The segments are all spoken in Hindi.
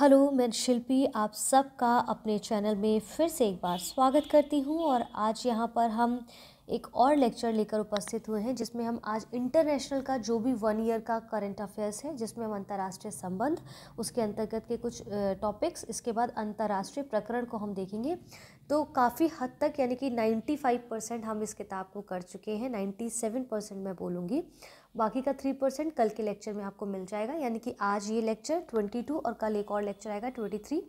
हेलो मैं शिल्पी आप सबका अपने चैनल में फिर से एक बार स्वागत करती हूं और आज यहां पर हम एक और लेक्चर लेकर उपस्थित हुए हैं जिसमें हम आज इंटरनेशनल का जो भी वन ईयर का करंट अफेयर्स है जिसमें हम अंतर्राष्ट्रीय संबंध उसके अंतर्गत के कुछ टॉपिक्स इसके बाद अंतर्राष्ट्रीय प्रकरण को हम देखेंगे तो काफ़ी हद तक यानी कि 95 परसेंट हम इस किताब को कर चुके हैं 97 परसेंट मैं बोलूँगी बाकी का थ्री परसेंट कल के लेक्चर में आपको मिल जाएगा यानी कि आज ये लेक्चर ट्वेंटी टू और कल एक और लेक्चर आएगा ट्वेंटी थ्री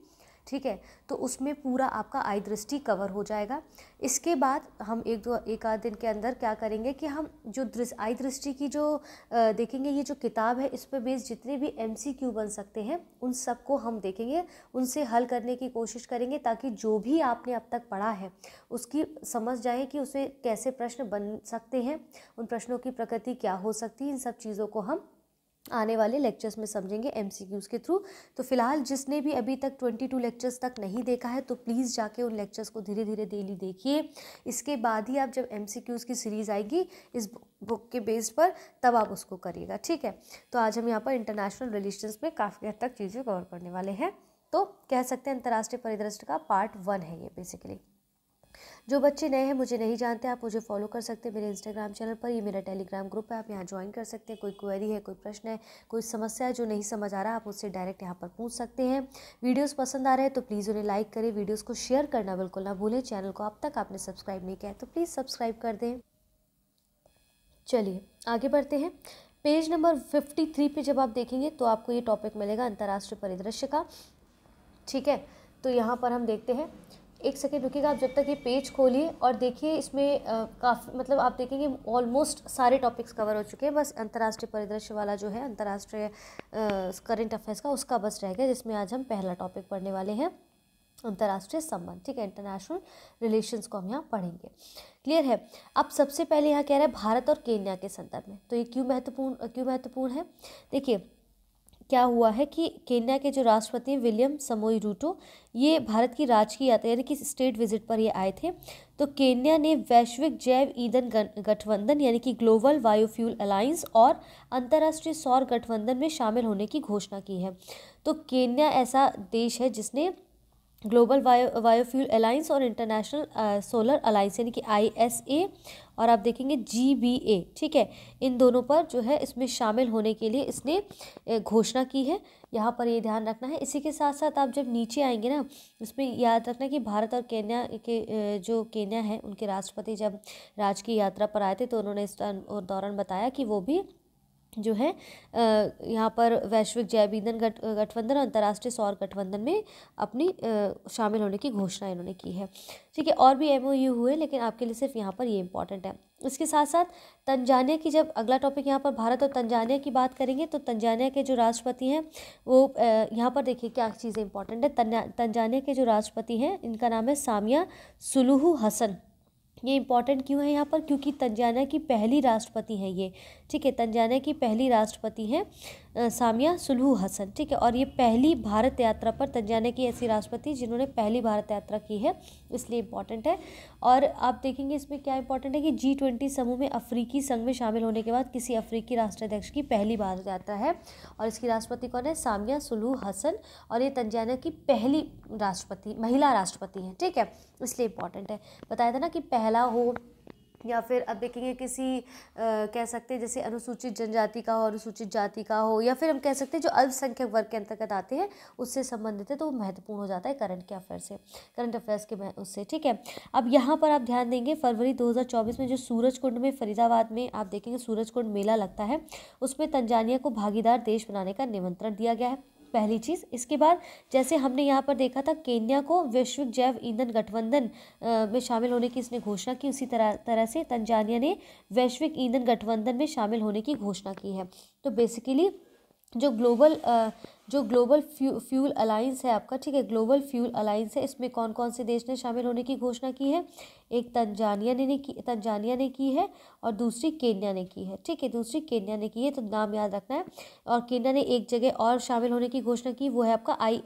ठीक है तो उसमें पूरा आपका आई दृष्टि कवर हो जाएगा इसके बाद हम एक दो एक आध दिन के अंदर क्या करेंगे कि हम जो दृश्य आई दृष्टि की जो देखेंगे ये जो किताब है इस पर बेस्ड जितने भी एम बन सकते हैं उन सबको हम देखेंगे उनसे हल करने की कोशिश करेंगे ताकि जो भी आपने अब तक पढ़ा है उसकी समझ जाए कि उसे कैसे प्रश्न बन सकते हैं उन प्रश्नों की प्रकृति क्या हो सकती है इन सब चीज़ों को हम आने वाले लेक्चर्स में समझेंगे एम के थ्रू तो फिलहाल जिसने भी अभी तक 22 लेक्चर्स तक नहीं देखा है तो प्लीज़ जाके उन लेक्चर्स को धीरे धीरे डेली देखिए इसके बाद ही आप जब एम की सीरीज़ आएगी इस बुक के बेस पर तब आप उसको करिएगा ठीक है तो आज हम यहाँ पर इंटरनेशनल रिलेशन में काफ़ी हद तक चीज़ें कवर करने वाले हैं तो कह सकते हैं अंतर्राष्ट्रीय परिदृश्य का पार्ट वन है ये बेसिकली जो बच्चे नए हैं मुझे नहीं जानते आप मुझे फॉलो कर सकते हैं मेरे इंस्टाग्राम चैनल पर ये मेरा टेलीग्राम ग्रुप है आप यहाँ ज्वाइन कर सकते हैं कोई क्वेरी है कोई प्रश्न है कोई समस्या है जो नहीं समझ आ रहा आप उससे डायरेक्ट यहाँ पर पूछ सकते हैं वीडियोज़ पसंद आ रहे हैं तो प्लीज़ उन्हें लाइक करें वीडियोज़ को शेयर करना बिल्कुल ना भूलें चैनल को अब तक आपने सब्सक्राइब नहीं किया है तो प्लीज़ सब्सक्राइब कर दें चलिए आगे बढ़ते हैं पेज नंबर फिफ्टी थ्री पर जब आप देखेंगे तो आपको ये टॉपिक मिलेगा अंतर्राष्ट्रीय परिदृश्य का ठीक है तो यहाँ पर हम देखते हैं एक सेकेंड रुकेगा आप जब तक ये पेज खोलिए और देखिए इसमें काफ़ी मतलब आप देखेंगे ऑलमोस्ट सारे टॉपिक्स कवर हो चुके हैं बस अंतर्राष्ट्रीय परिदृश्य वाला जो है अंतर्राष्ट्रीय करंट अफेयर्स का उसका बस रह गया जिसमें आज हम पहला टॉपिक पढ़ने वाले हैं अंतर्राष्ट्रीय संबंध ठीक है इंटरनेशनल रिलेशंस को हम यहाँ पढ़ेंगे क्लियर है अब सबसे पहले यहाँ कह रहा है भारत और केन्या के संदर्भ में तो ये क्यों महत्वपूर्ण क्यों महत्वपूर्ण है देखिए क्या हुआ है कि केन्या के जो राष्ट्रपति विलियम समोई रूटो ये भारत की राजकीय यात्रा यानी कि स्टेट विजिट पर ये आए थे तो केन्या ने वैश्विक जैव ईंधन गठबंधन यानी कि ग्लोबल बायोफ्यूल अलायंस और अंतर्राष्ट्रीय सौर गठबंधन में शामिल होने की घोषणा की है तो केन्या ऐसा देश है जिसने ग्लोबल बायो बायोफ्यूल अलायंस और इंटरनेशनल सोलर अलायंस यानी कि आई और आप देखेंगे जी बी ए ठीक है इन दोनों पर जो है इसमें शामिल होने के लिए इसने घोषणा की है यहाँ पर ये ध्यान रखना है इसी के साथ साथ आप जब नीचे आएंगे ना इसमें याद रखना कि भारत और केन्या के जो केन्या है उनके राष्ट्रपति जब राज की यात्रा पर आए थे तो उन्होंने इस दौरान बताया कि वो भी जो है यहाँ पर वैश्विक जैव ईंधन गठ गठबंधन और अंतर्राष्ट्रीय सौर गठबंधन में अपनी शामिल होने की घोषणा इन्होंने की है ठीक है और भी एम हुए लेकिन आपके लिए सिर्फ यहाँ पर ये इंपॉर्टेंट है इसके साथ साथ तंजानिया की जब अगला टॉपिक यहाँ पर भारत और तंजानिया की बात करेंगे तो तंजानिया के जो राष्ट्रपति हैं वो यहाँ पर देखिए क्या चीज़ें इंपॉर्टेंट है तंजानिया के जो राष्ट्रपति हैं इनका नाम है सामिया सुलूह हसन ये इम्पॉर्टेंट क्यों है यहाँ पर क्योंकि तंजाना की पहली राष्ट्रपति हैं ये ठीक है तंजाना की पहली राष्ट्रपति हैं सामिया सुलहू हसन ठीक है और ये पहली भारत यात्रा पर तंजाना की ऐसी राष्ट्रपति जिन्होंने पहली भारत यात्रा की है इसलिए इम्पॉर्टेंट है और आप देखेंगे इसमें क्या इंपॉर्टेंट है कि जी ट्वेंटी समूह में अफ्रीकी संघ में शामिल होने के बाद किसी अफ्रीकी राष्ट्राध्यक्ष की पहली भारत यात्रा है और इसकी राष्ट्रपति कौन है सामिया सुलहू हसन और ये तंजाना की पहली राष्ट्रपति महिला राष्ट्रपति हैं ठीक है इसलिए इंपॉर्टेंट है बताया था ना कि पहले पहला हो या फिर अब देखेंगे किसी आ, कह सकते हैं जैसे अनुसूचित जनजाति का हो अनुसूचित जाति का हो या फिर हम कह सकते हैं जो अल्पसंख्यक वर्ग के अंतर्गत आते हैं उससे संबंधित है तो वो महत्वपूर्ण हो जाता है करंट के अफेयर से करंट अफेयर्स के उससे ठीक है अब यहाँ पर आप ध्यान देंगे फरवरी 2024 में जो सूरज कुंड में फरीदाबाद में आप देखेंगे सूरज कुंड मेला लगता है उसमें तंजानिया को भागीदार देश बनाने का निमंत्रण दिया गया है पहली चीज़ इसके बाद जैसे हमने यहाँ पर देखा था केन्या को वैश्विक जैव ईंधन गठबंधन में शामिल होने की इसने घोषणा की उसी तरह तरह से तंजानिया ने वैश्विक ईंधन गठबंधन में शामिल होने की घोषणा की है तो बेसिकली जो ग्लोबल जो ग्लोबल फ्यू फ्यूल अलाइंस है आपका ठीक है ग्लोबल फ्यूल अलाइंस है इसमें कौन कौन से देश ने शामिल होने की घोषणा की है एक तंजानिया ने की तंजानिया ने की है और दूसरी केन्या ने की है ठीक है दूसरी केन्या ने की है तो नाम याद रखना है और केन्या ने एक जगह और शामिल होने की घोषणा की वो है आपका आई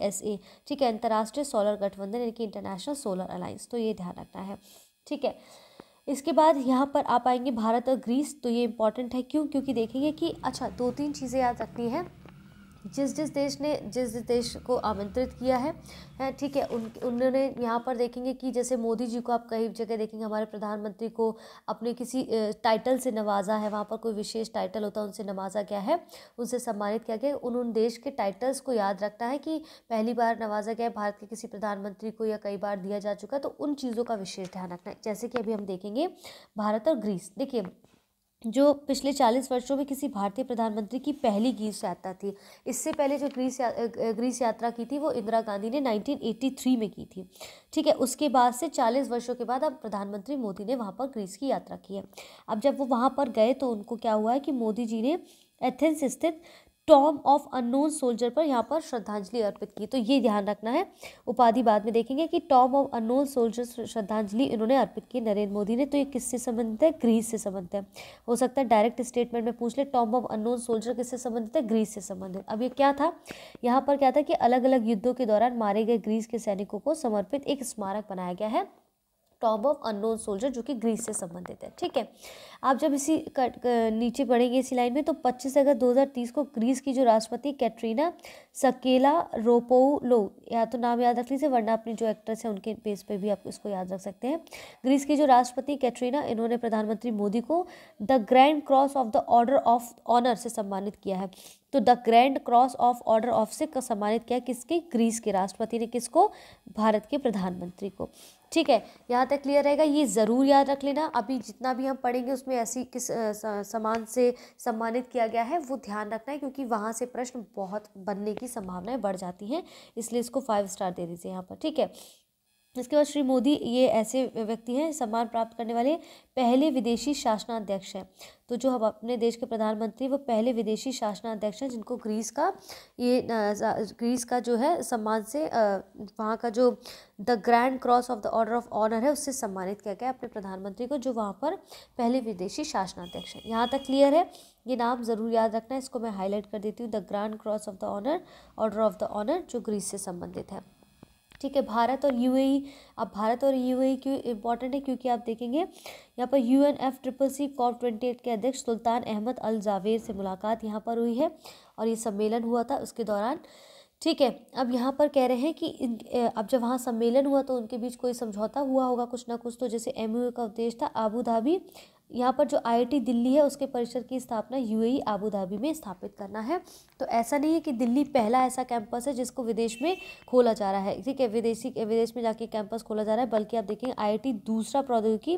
ठीक है अंतर्राष्ट्रीय सोलर गठबंधन यानी कि इंटरनेशनल सोलर अलाइंस तो ये ध्यान रखना है ठीक है इसके बाद यहाँ पर आप आएंगे भारत और ग्रीस तो ये इम्पॉर्टेंट है क्यों क्योंकि देखेंगे कि अच्छा दो तीन चीज़ें याद रखनी हैं जिस जिस देश ने जिस जिस देश को आमंत्रित किया है ठीक है उन उन्होंने यहाँ पर देखेंगे कि जैसे मोदी जी को आप कई जगह देखेंगे हमारे प्रधानमंत्री को अपने किसी टाइटल से नवाजा है वहाँ पर कोई विशेष टाइटल होता है उनसे नवाजा गया है उनसे सम्मानित किया गया उन उन देश के टाइटल्स को याद रखना है कि पहली बार नवाजा गया है भारत के किसी प्रधानमंत्री को या कई बार दिया जा चुका है तो उन चीज़ों का विशेष ध्यान रखना है जैसे कि अभी हम देखेंगे भारत और ग्रीस देखिए जो पिछले चालीस वर्षों में किसी भारतीय प्रधानमंत्री की पहली ग्रीस यात्रा थी इससे पहले जो ग्रीस या, ग्रीस यात्रा की थी वो इंदिरा गांधी ने 1983 में की थी ठीक है उसके बाद से चालीस वर्षों के बाद अब प्रधानमंत्री मोदी ने वहाँ पर ग्रीस की यात्रा की है अब जब वो वहाँ पर गए तो उनको क्या हुआ है कि मोदी जी ने एथेंस स्थित टॉम ऑफ अननोन सोल्जर पर यहाँ पर श्रद्धांजलि अर्पित की तो ये ध्यान रखना है उपाधि बाद में देखेंगे कि टॉम ऑफ अननोन सोल्जर श्रद्धांजलि इन्होंने अर्पित की नरेंद्र मोदी ने तो ये किससे संबंधित है ग्रीस से संबंधित है हो सकता है डायरेक्ट स्टेटमेंट में पूछ ले टॉम ऑफ अननोन सोल्जर किससे संबंधित है ग्रीस से संबंधित अब ये क्या था यहाँ पर क्या था कि अलग अलग युद्धों के दौरान मारे गए ग्रीस के सैनिकों को समर्पित एक स्मारक बनाया गया है टॉम ऑफ अननोन सोल्जर जो कि ग्रीस से संबंधित है ठीक है आप जब इसी कट नीचे पढ़ेंगे इसी लाइन में तो 25 अगस्त 2030 को ग्रीस की जो राष्ट्रपति कैटरीना सकेला रोपोलो या तो नाम याद रख लीजिए वरना अपने जो एक्ट्रेस हैं उनके बेस पे भी आप इसको याद रख सकते हैं ग्रीस की जो राष्ट्रपति कैटरीना इन्होंने प्रधानमंत्री मोदी को the grand cross of the order of honour से सम्मानित किया है तो the grand cross of order of से सम्मानित किया किसके ग्रीस के राष्ट्रपति ने किसको भारत के प्रधानमंत्री को ठीक है यहाँ तक क्लियर रहेगा ये ज़रूर याद रख लेना अभी जितना भी हम पढ़ेंगे उसमें में ऐसी किस समान से सम्मानित किया गया है वो ध्यान रखना है क्योंकि वहाँ से प्रश्न बहुत बनने की संभावनाएं बढ़ जाती हैं इसलिए इसको फाइव स्टार दे दीजिए यहाँ पर ठीक है इसके बाद श्री मोदी ये ऐसे व्यक्ति हैं सम्मान प्राप्त करने वाले पहले विदेशी शासनाध्यक्ष हैं तो जो हम अपने देश के प्रधानमंत्री वो पहले विदेशी शासनाध्यक्ष हैं जिनको ग्रीस का ये ग्रीस का जो है सम्मान से वहाँ का जो the grand cross of the order of honour है उससे सम्मानित किया गया अपने प्रधानमंत्री को जो वहाँ पर पहले विदेशी शासनाध्यक्ष हैं यहाँ तक क्लियर है ये नाम ज़रूर याद रखना इसको मैं हाईलाइट कर देती हूँ the grand cross of the honour order of the honour जो ग्रीस से संबंधित है ठीक है भारत और यूएई e, अब भारत और यूएई e क्यों इंपॉर्टेंट है क्योंकि आप देखेंगे यहाँ पर U N F triple C COP twenty eight के अध्यक्ष सुल्तान अहमद अल जावेर से मुलाकात यहाँ पर हुई है और ये सम्मेलन हुआ था उसके दौरान ठीक है अब यहाँ पर कह रहे हैं कि अब जब वहाँ सम्मेलन हुआ तो उनके बीच कोई समझौता हुआ होगा कुछ ना कुछ तो जैसे एम का उद्देश्य था आबू धाबी यहाँ पर जो आईआईटी दिल्ली है उसके परिसर की स्थापना यूएई अबू धाबी में स्थापित करना है तो ऐसा नहीं है कि दिल्ली पहला ऐसा कैंपस है जिसको विदेश में खोला जा रहा है ठीक है विदेशी विदेश में जाके कैंपस खोला जा रहा है बल्कि आप देखेंगे आई दूसरा प्रौद्योगिकी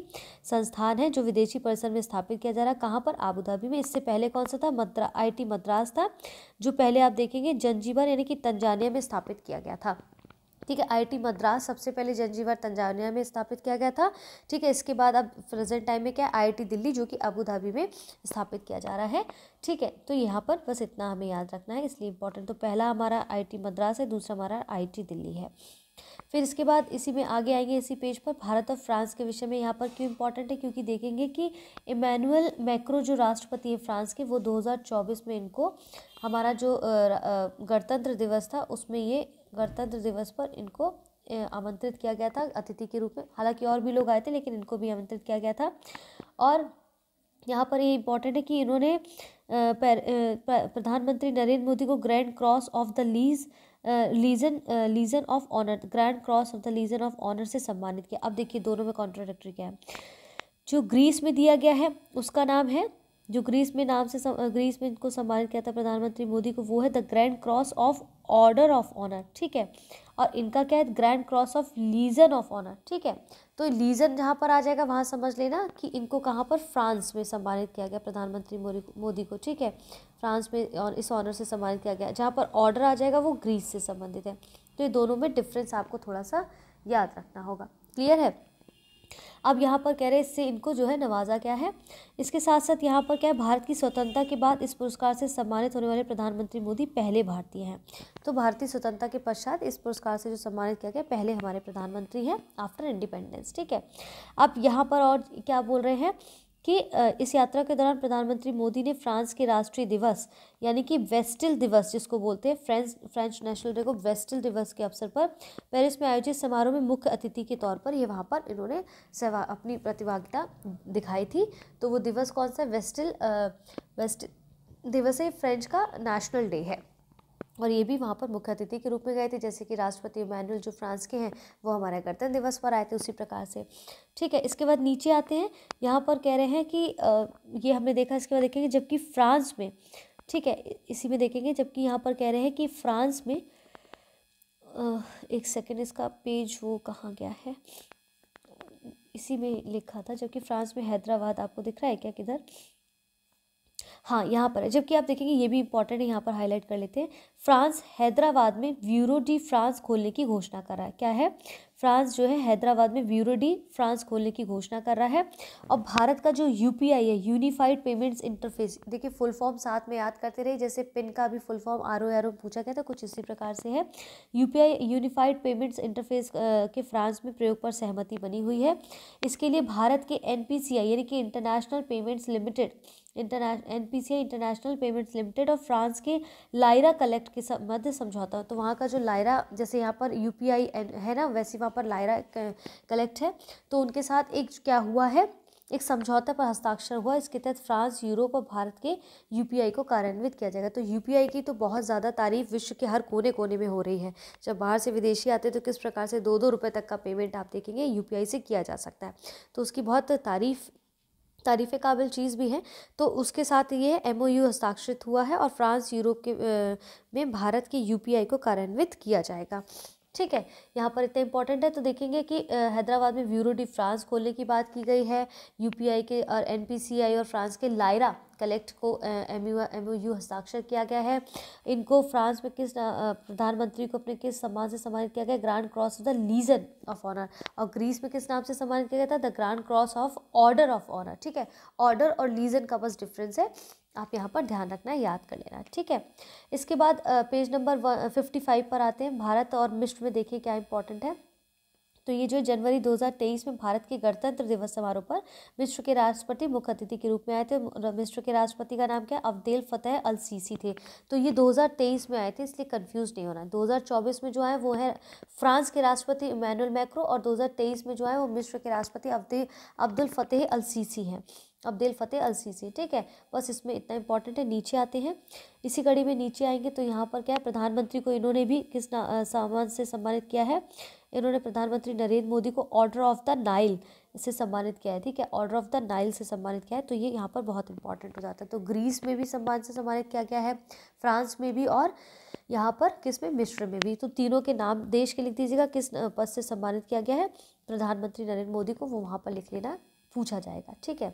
संस्थान है जो विदेशी परिसर में स्थापित किया जा रहा है कहाँ पर आबू धाबी में इससे पहले कौन सा था मद्रा आई मद्रास था जो पहले आप देखेंगे जंजीबर यानी कि तंजानिया में स्थापित किया गया था ठीक है आईटी मद्रास सबसे पहले जंजीवर तंजानिया में स्थापित किया गया था ठीक है इसके बाद अब प्रेजेंट टाइम में क्या आई दिल्ली जो कि अबू धाबी में स्थापित किया जा रहा है ठीक है तो यहाँ पर बस इतना हमें याद रखना है इसलिए इंपॉर्टेंट तो पहला हमारा आईआईटी मद्रास है दूसरा हमारा आई दिल्ली है फिर इसके बाद इसी में आगे आएंगे इसी पेज पर भारत और फ्रांस के विषय में यहाँ पर क्यों इम्पोर्टेंट है क्योंकि देखेंगे कि इमैनुअल मैक्रो जो राष्ट्रपति है फ्रांस के वो 2024 में इनको हमारा जो गणतंत्र दिवस था उसमें ये गणतंत्र दिवस पर इनको आमंत्रित किया गया था अतिथि के रूप में हालांकि और भी लोग आए थे लेकिन इनको भी आमंत्रित किया गया था और यहाँ पर ये इम्पोर्टेंट है कि इन्होंने प्रधानमंत्री नरेंद्र मोदी को ग्रैंड क्रॉस ऑफ द लीज legion legion of honour grand cross of the legion of honour से सम्मानित किया अब देखिए दोनों में कॉन्ट्रोडक्टरी क्या है जो ग्रीस में दिया गया है उसका नाम है जो ग्रीस में नाम से ग्रीस में इनको सम्मानित किया था प्रधानमंत्री मोदी को वो है the grand cross of order of honour ठीक है और इनका क्या है grand cross of legion of honour ठीक है तो लीजन जहाँ पर आ जाएगा वहाँ समझ लेना कि इनको कहाँ पर फ्रांस में सम्मानित किया गया प्रधानमंत्री मोदी को ठीक है फ्रांस में और इस ऑनर से सम्मानित किया गया जहाँ पर ऑर्डर आ जाएगा वो ग्रीस से संबंधित है तो ये दोनों में डिफरेंस आपको थोड़ा सा याद रखना होगा क्लियर है अब यहाँ पर कह रहे हैं इससे इनको जो है नवाजा गया है इसके साथ साथ यहाँ पर क्या है भारत की स्वतंत्रता के बाद इस पुरस्कार से सम्मानित होने वाले प्रधानमंत्री मोदी पहले भारतीय हैं तो भारतीय स्वतंत्रता के पश्चात इस पुरस्कार से जो सम्मानित किया गया पहले हमारे प्रधानमंत्री हैं आफ्टर इंडिपेंडेंस ठीक है अब यहाँ पर और क्या बोल रहे हैं कि इस यात्रा के दौरान प्रधानमंत्री मोदी ने फ्रांस के राष्ट्रीय दिवस यानी कि वेस्टिल दिवस जिसको बोलते हैं फ्रेंच फ्रेंच नेशनल डे को वेस्टिल दिवस के अवसर पर पेरिस में आयोजित समारोह में मुख्य अतिथि के तौर पर ये वहाँ पर इन्होंने अपनी प्रतिभागिता दिखाई थी तो वो दिवस कौन सा वेस्टिल वेस्ट दिवस है फ्रेंच का नेशनल डे है और ये भी वहाँ पर मुख्य अतिथि के रूप में गए थे जैसे कि राष्ट्रपति इमैनुअल जो फ्रांस के हैं वो हमारे गणतंत्र दिवस पर आए थे उसी प्रकार से ठीक है इसके बाद नीचे आते हैं यहाँ पर कह रहे हैं कि ये हमने देखा इसके बाद देखेंगे जबकि फ्रांस में ठीक है इसी में देखेंगे जबकि यहाँ पर कह रहे हैं कि फ्रांस में एक सेकेंड इसका पेज वो कहाँ गया है इसी में लिखा था जबकि फ्रांस में हैदराबाद आपको दिख रहा है क्या किधर हाँ यहाँ पर है जबकि आप देखेंगे ये भी इंपॉर्टेंट है यहाँ पर हाईलाइट कर लेते हैं फ्रांस हैदराबाद में ब्यूरो डी फ्रांस खोलने की घोषणा कर रहा है क्या है फ्रांस जो है हैदराबाद में ब्यूरो डी फ्रांस खोलने की घोषणा कर रहा है और भारत का जो यू है यूनिफाइड पेमेंट्स इंटरफेस देखिए फुल फॉर्म साथ में याद करते रहे जैसे पिन का भी full form R O R O पूछा गया था कुछ इसी प्रकार से है यू यूनिफाइड पेमेंट्स इंटरफेस के फ्रांस में प्रयोग पर सहमति बनी हुई है इसके लिए भारत के एन यानी कि international payments limited international N P C I international payments limited और फ्रांस के लायरा कलेक्ट के मध्य समझौता तो वहाँ का जो लायरा जैसे यहाँ पर यू पी आई है ना वैसे वहाँ पर लायरा कलेक्ट है तो उनके साथ एक क्या हुआ है एक समझौता पर हस्ताक्षर हुआ इसके तहत फ्रांस यूरोप और भारत के यूपीआई को कार्यान्वित किया जाएगा तो यूपीआई की तो बहुत ज़्यादा तारीफ विश्व के हर कोने कोने में हो रही है जब बाहर से विदेशी आते हैं तो किस प्रकार से दो दो रुपये तक का पेमेंट आप देखेंगे यूपीआई से किया जा सकता है तो उसकी बहुत तारीफ़ तारीफ़ काबिल चीज़ भी है तो उसके साथ ये एम ओ यू हस्ताक्षरित हुआ है और फ्रांस यूरोप के में भारत के यू पी आई को कार्यान्वित किया जाएगा ठीक है यहाँ पर इतना इंपॉर्टेंट है तो देखेंगे कि हैदराबाद में ब्यूरो डी फ्रांस खोलने की बात की गई है यूपीआई के और एनपीसीआई और फ्रांस के लायरा कलेक्ट को एम यू यू हस्ताक्षर किया गया है इनको फ्रांस में किस प्रधानमंत्री को अपने किस सम्मान से सम्मानित किया गया grand cross of the legion of honour और ग्रीस में किस नाम से सम्मानित किया गया था the grand cross of order of honour ठीक है ऑर्डर और लीजन का बस डिफरेंस है आप यहाँ पर ध्यान रखना याद कर लेना ठीक है इसके बाद पेज नंबर फिफ्टी फाइव पर आते हैं भारत और मिश्र में देखिए क्या इंपॉर्टेंट है तो ये जो जनवरी 2023 में भारत के गणतंत्र दिवस समारोह पर मिस्र के राष्ट्रपति मुख्य अतिथि के रूप में आए थे मिस्र के राष्ट्रपति का नाम क्या अब्देल फतेह अल सीसी थे तो ये 2023 में आए थे इसलिए कन्फ्यूज नहीं होना 2024 में जो है वो है फ्रांस के राष्ट्रपति इमैनुअल मैक्रो और 2023 में जो है वो मिस्र के राष्ट्रपति अब्दे अब्दुल फतेह अल सीसी हैं अब्देल फ़तेह अल सीसी ठीक है बस इसमें इतना इंपॉर्टेंट है नीचे आते हैं इसी कड़ी में नीचे आएंगे तो यहाँ पर क्या है प्रधानमंत्री को इन्होंने भी किस सामान से सम्मानित किया है इन्होंने प्रधानमंत्री नरेंद्र मोदी को ऑर्डर ऑफ द नाइल से सम्मानित किया है ठीक है ऑर्डर ऑफ द नाइल से सम्मानित किया है तो ये यहाँ पर बहुत इंपॉर्टेंट हो जाता है तो ग्रीस में भी सम्मान से सम्मानित किया गया है फ्रांस में भी और यहाँ पर किस में मिश्र में भी तो तीनों के नाम देश के लिख दीजिएगा किस पद से सम्मानित किया गया है प्रधानमंत्री नरेंद्र मोदी को वो वहाँ पर लिख लेना पूछा जाएगा ठीक है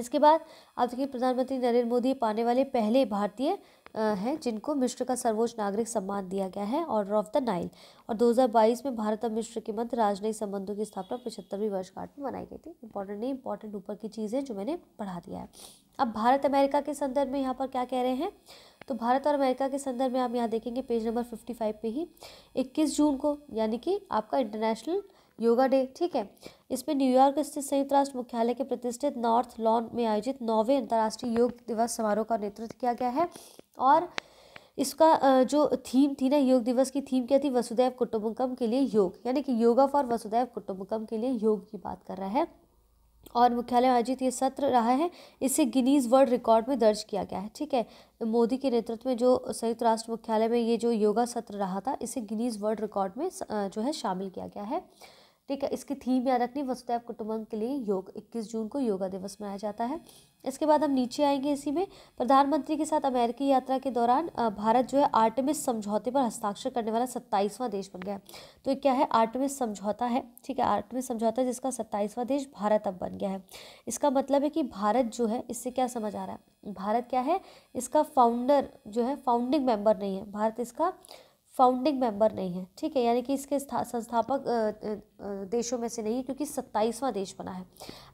इसके बाद अब देखिए प्रधानमंत्री नरेंद्र मोदी पाने वाले पहले भारतीय हैं जिनको मिश्र का सर्वोच्च नागरिक सम्मान दिया गया है ऑर्डर ऑफ द नाइल और 2022 में भारत और मिश्र के मध्य राजनयिक संबंधों की स्थापना पचहत्तरवीं वर्षगांठ में मनाई गई थी इंपॉर्टेंट नहीं इंपॉर्टेंट ऊपर की चीज़ है जो मैंने पढ़ा दिया है अब भारत अमेरिका के संदर्भ में यहाँ पर क्या कह रहे हैं तो भारत और अमेरिका के संदर्भ में आप यहाँ देखेंगे पेज नंबर फिफ्टी फाइव पे ही इक्कीस जून को यानी कि आपका इंटरनेशनल योगा डे ठीक है इसमें न्यूयॉर्क स्थित संयुक्त राष्ट्र मुख्यालय के प्रतिष्ठित नॉर्थ लॉन में आयोजित नौवें अंतर्राष्ट्रीय योग दिवस समारोह का नेतृत्व किया गया है और इसका जो थीम थी ना योग दिवस की थीम क्या थी वसुदैव कुटुम्बकम के लिए योग यानी कि योगा फॉर वसुदैव कुटुम्बकम के लिए योग की बात कर रहा है और मुख्यालय आयोजित ये सत्र रहा है इसे गिनीज वर्ल्ड रिकॉर्ड में दर्ज किया गया है ठीक है मोदी के नेतृत्व में जो संयुक्त राष्ट्र मुख्यालय में ये जो योगा सत्र रहा था इसे गिनीज वर्ल्ड रिकॉर्ड में जो है शामिल किया गया है ठीक है इसकी थीम याद रखनी वसुदैव कुटुंबम के लिए योग 21 जून को योगा दिवस मनाया जाता है इसके बाद हम नीचे आएंगे इसी में प्रधानमंत्री के साथ अमेरिकी यात्रा के दौरान भारत जो है आर्टमिस समझौते पर हस्ताक्षर करने वाला सत्ताईसवां देश बन गया है तो क्या है आर्टमिस समझौता है ठीक है आर्टमिस समझौता है जिसका सत्ताईसवां देश भारत अब बन गया है इसका मतलब है कि भारत जो है इससे क्या समझ आ रहा है भारत क्या है इसका फाउंडर जो है फाउंडिंग मेम्बर नहीं है भारत इसका फाउंडिंग मेंबर नहीं है ठीक है यानी कि इसके संस्थापक देशों में से नहीं है क्योंकि सत्ताईसवां देश बना है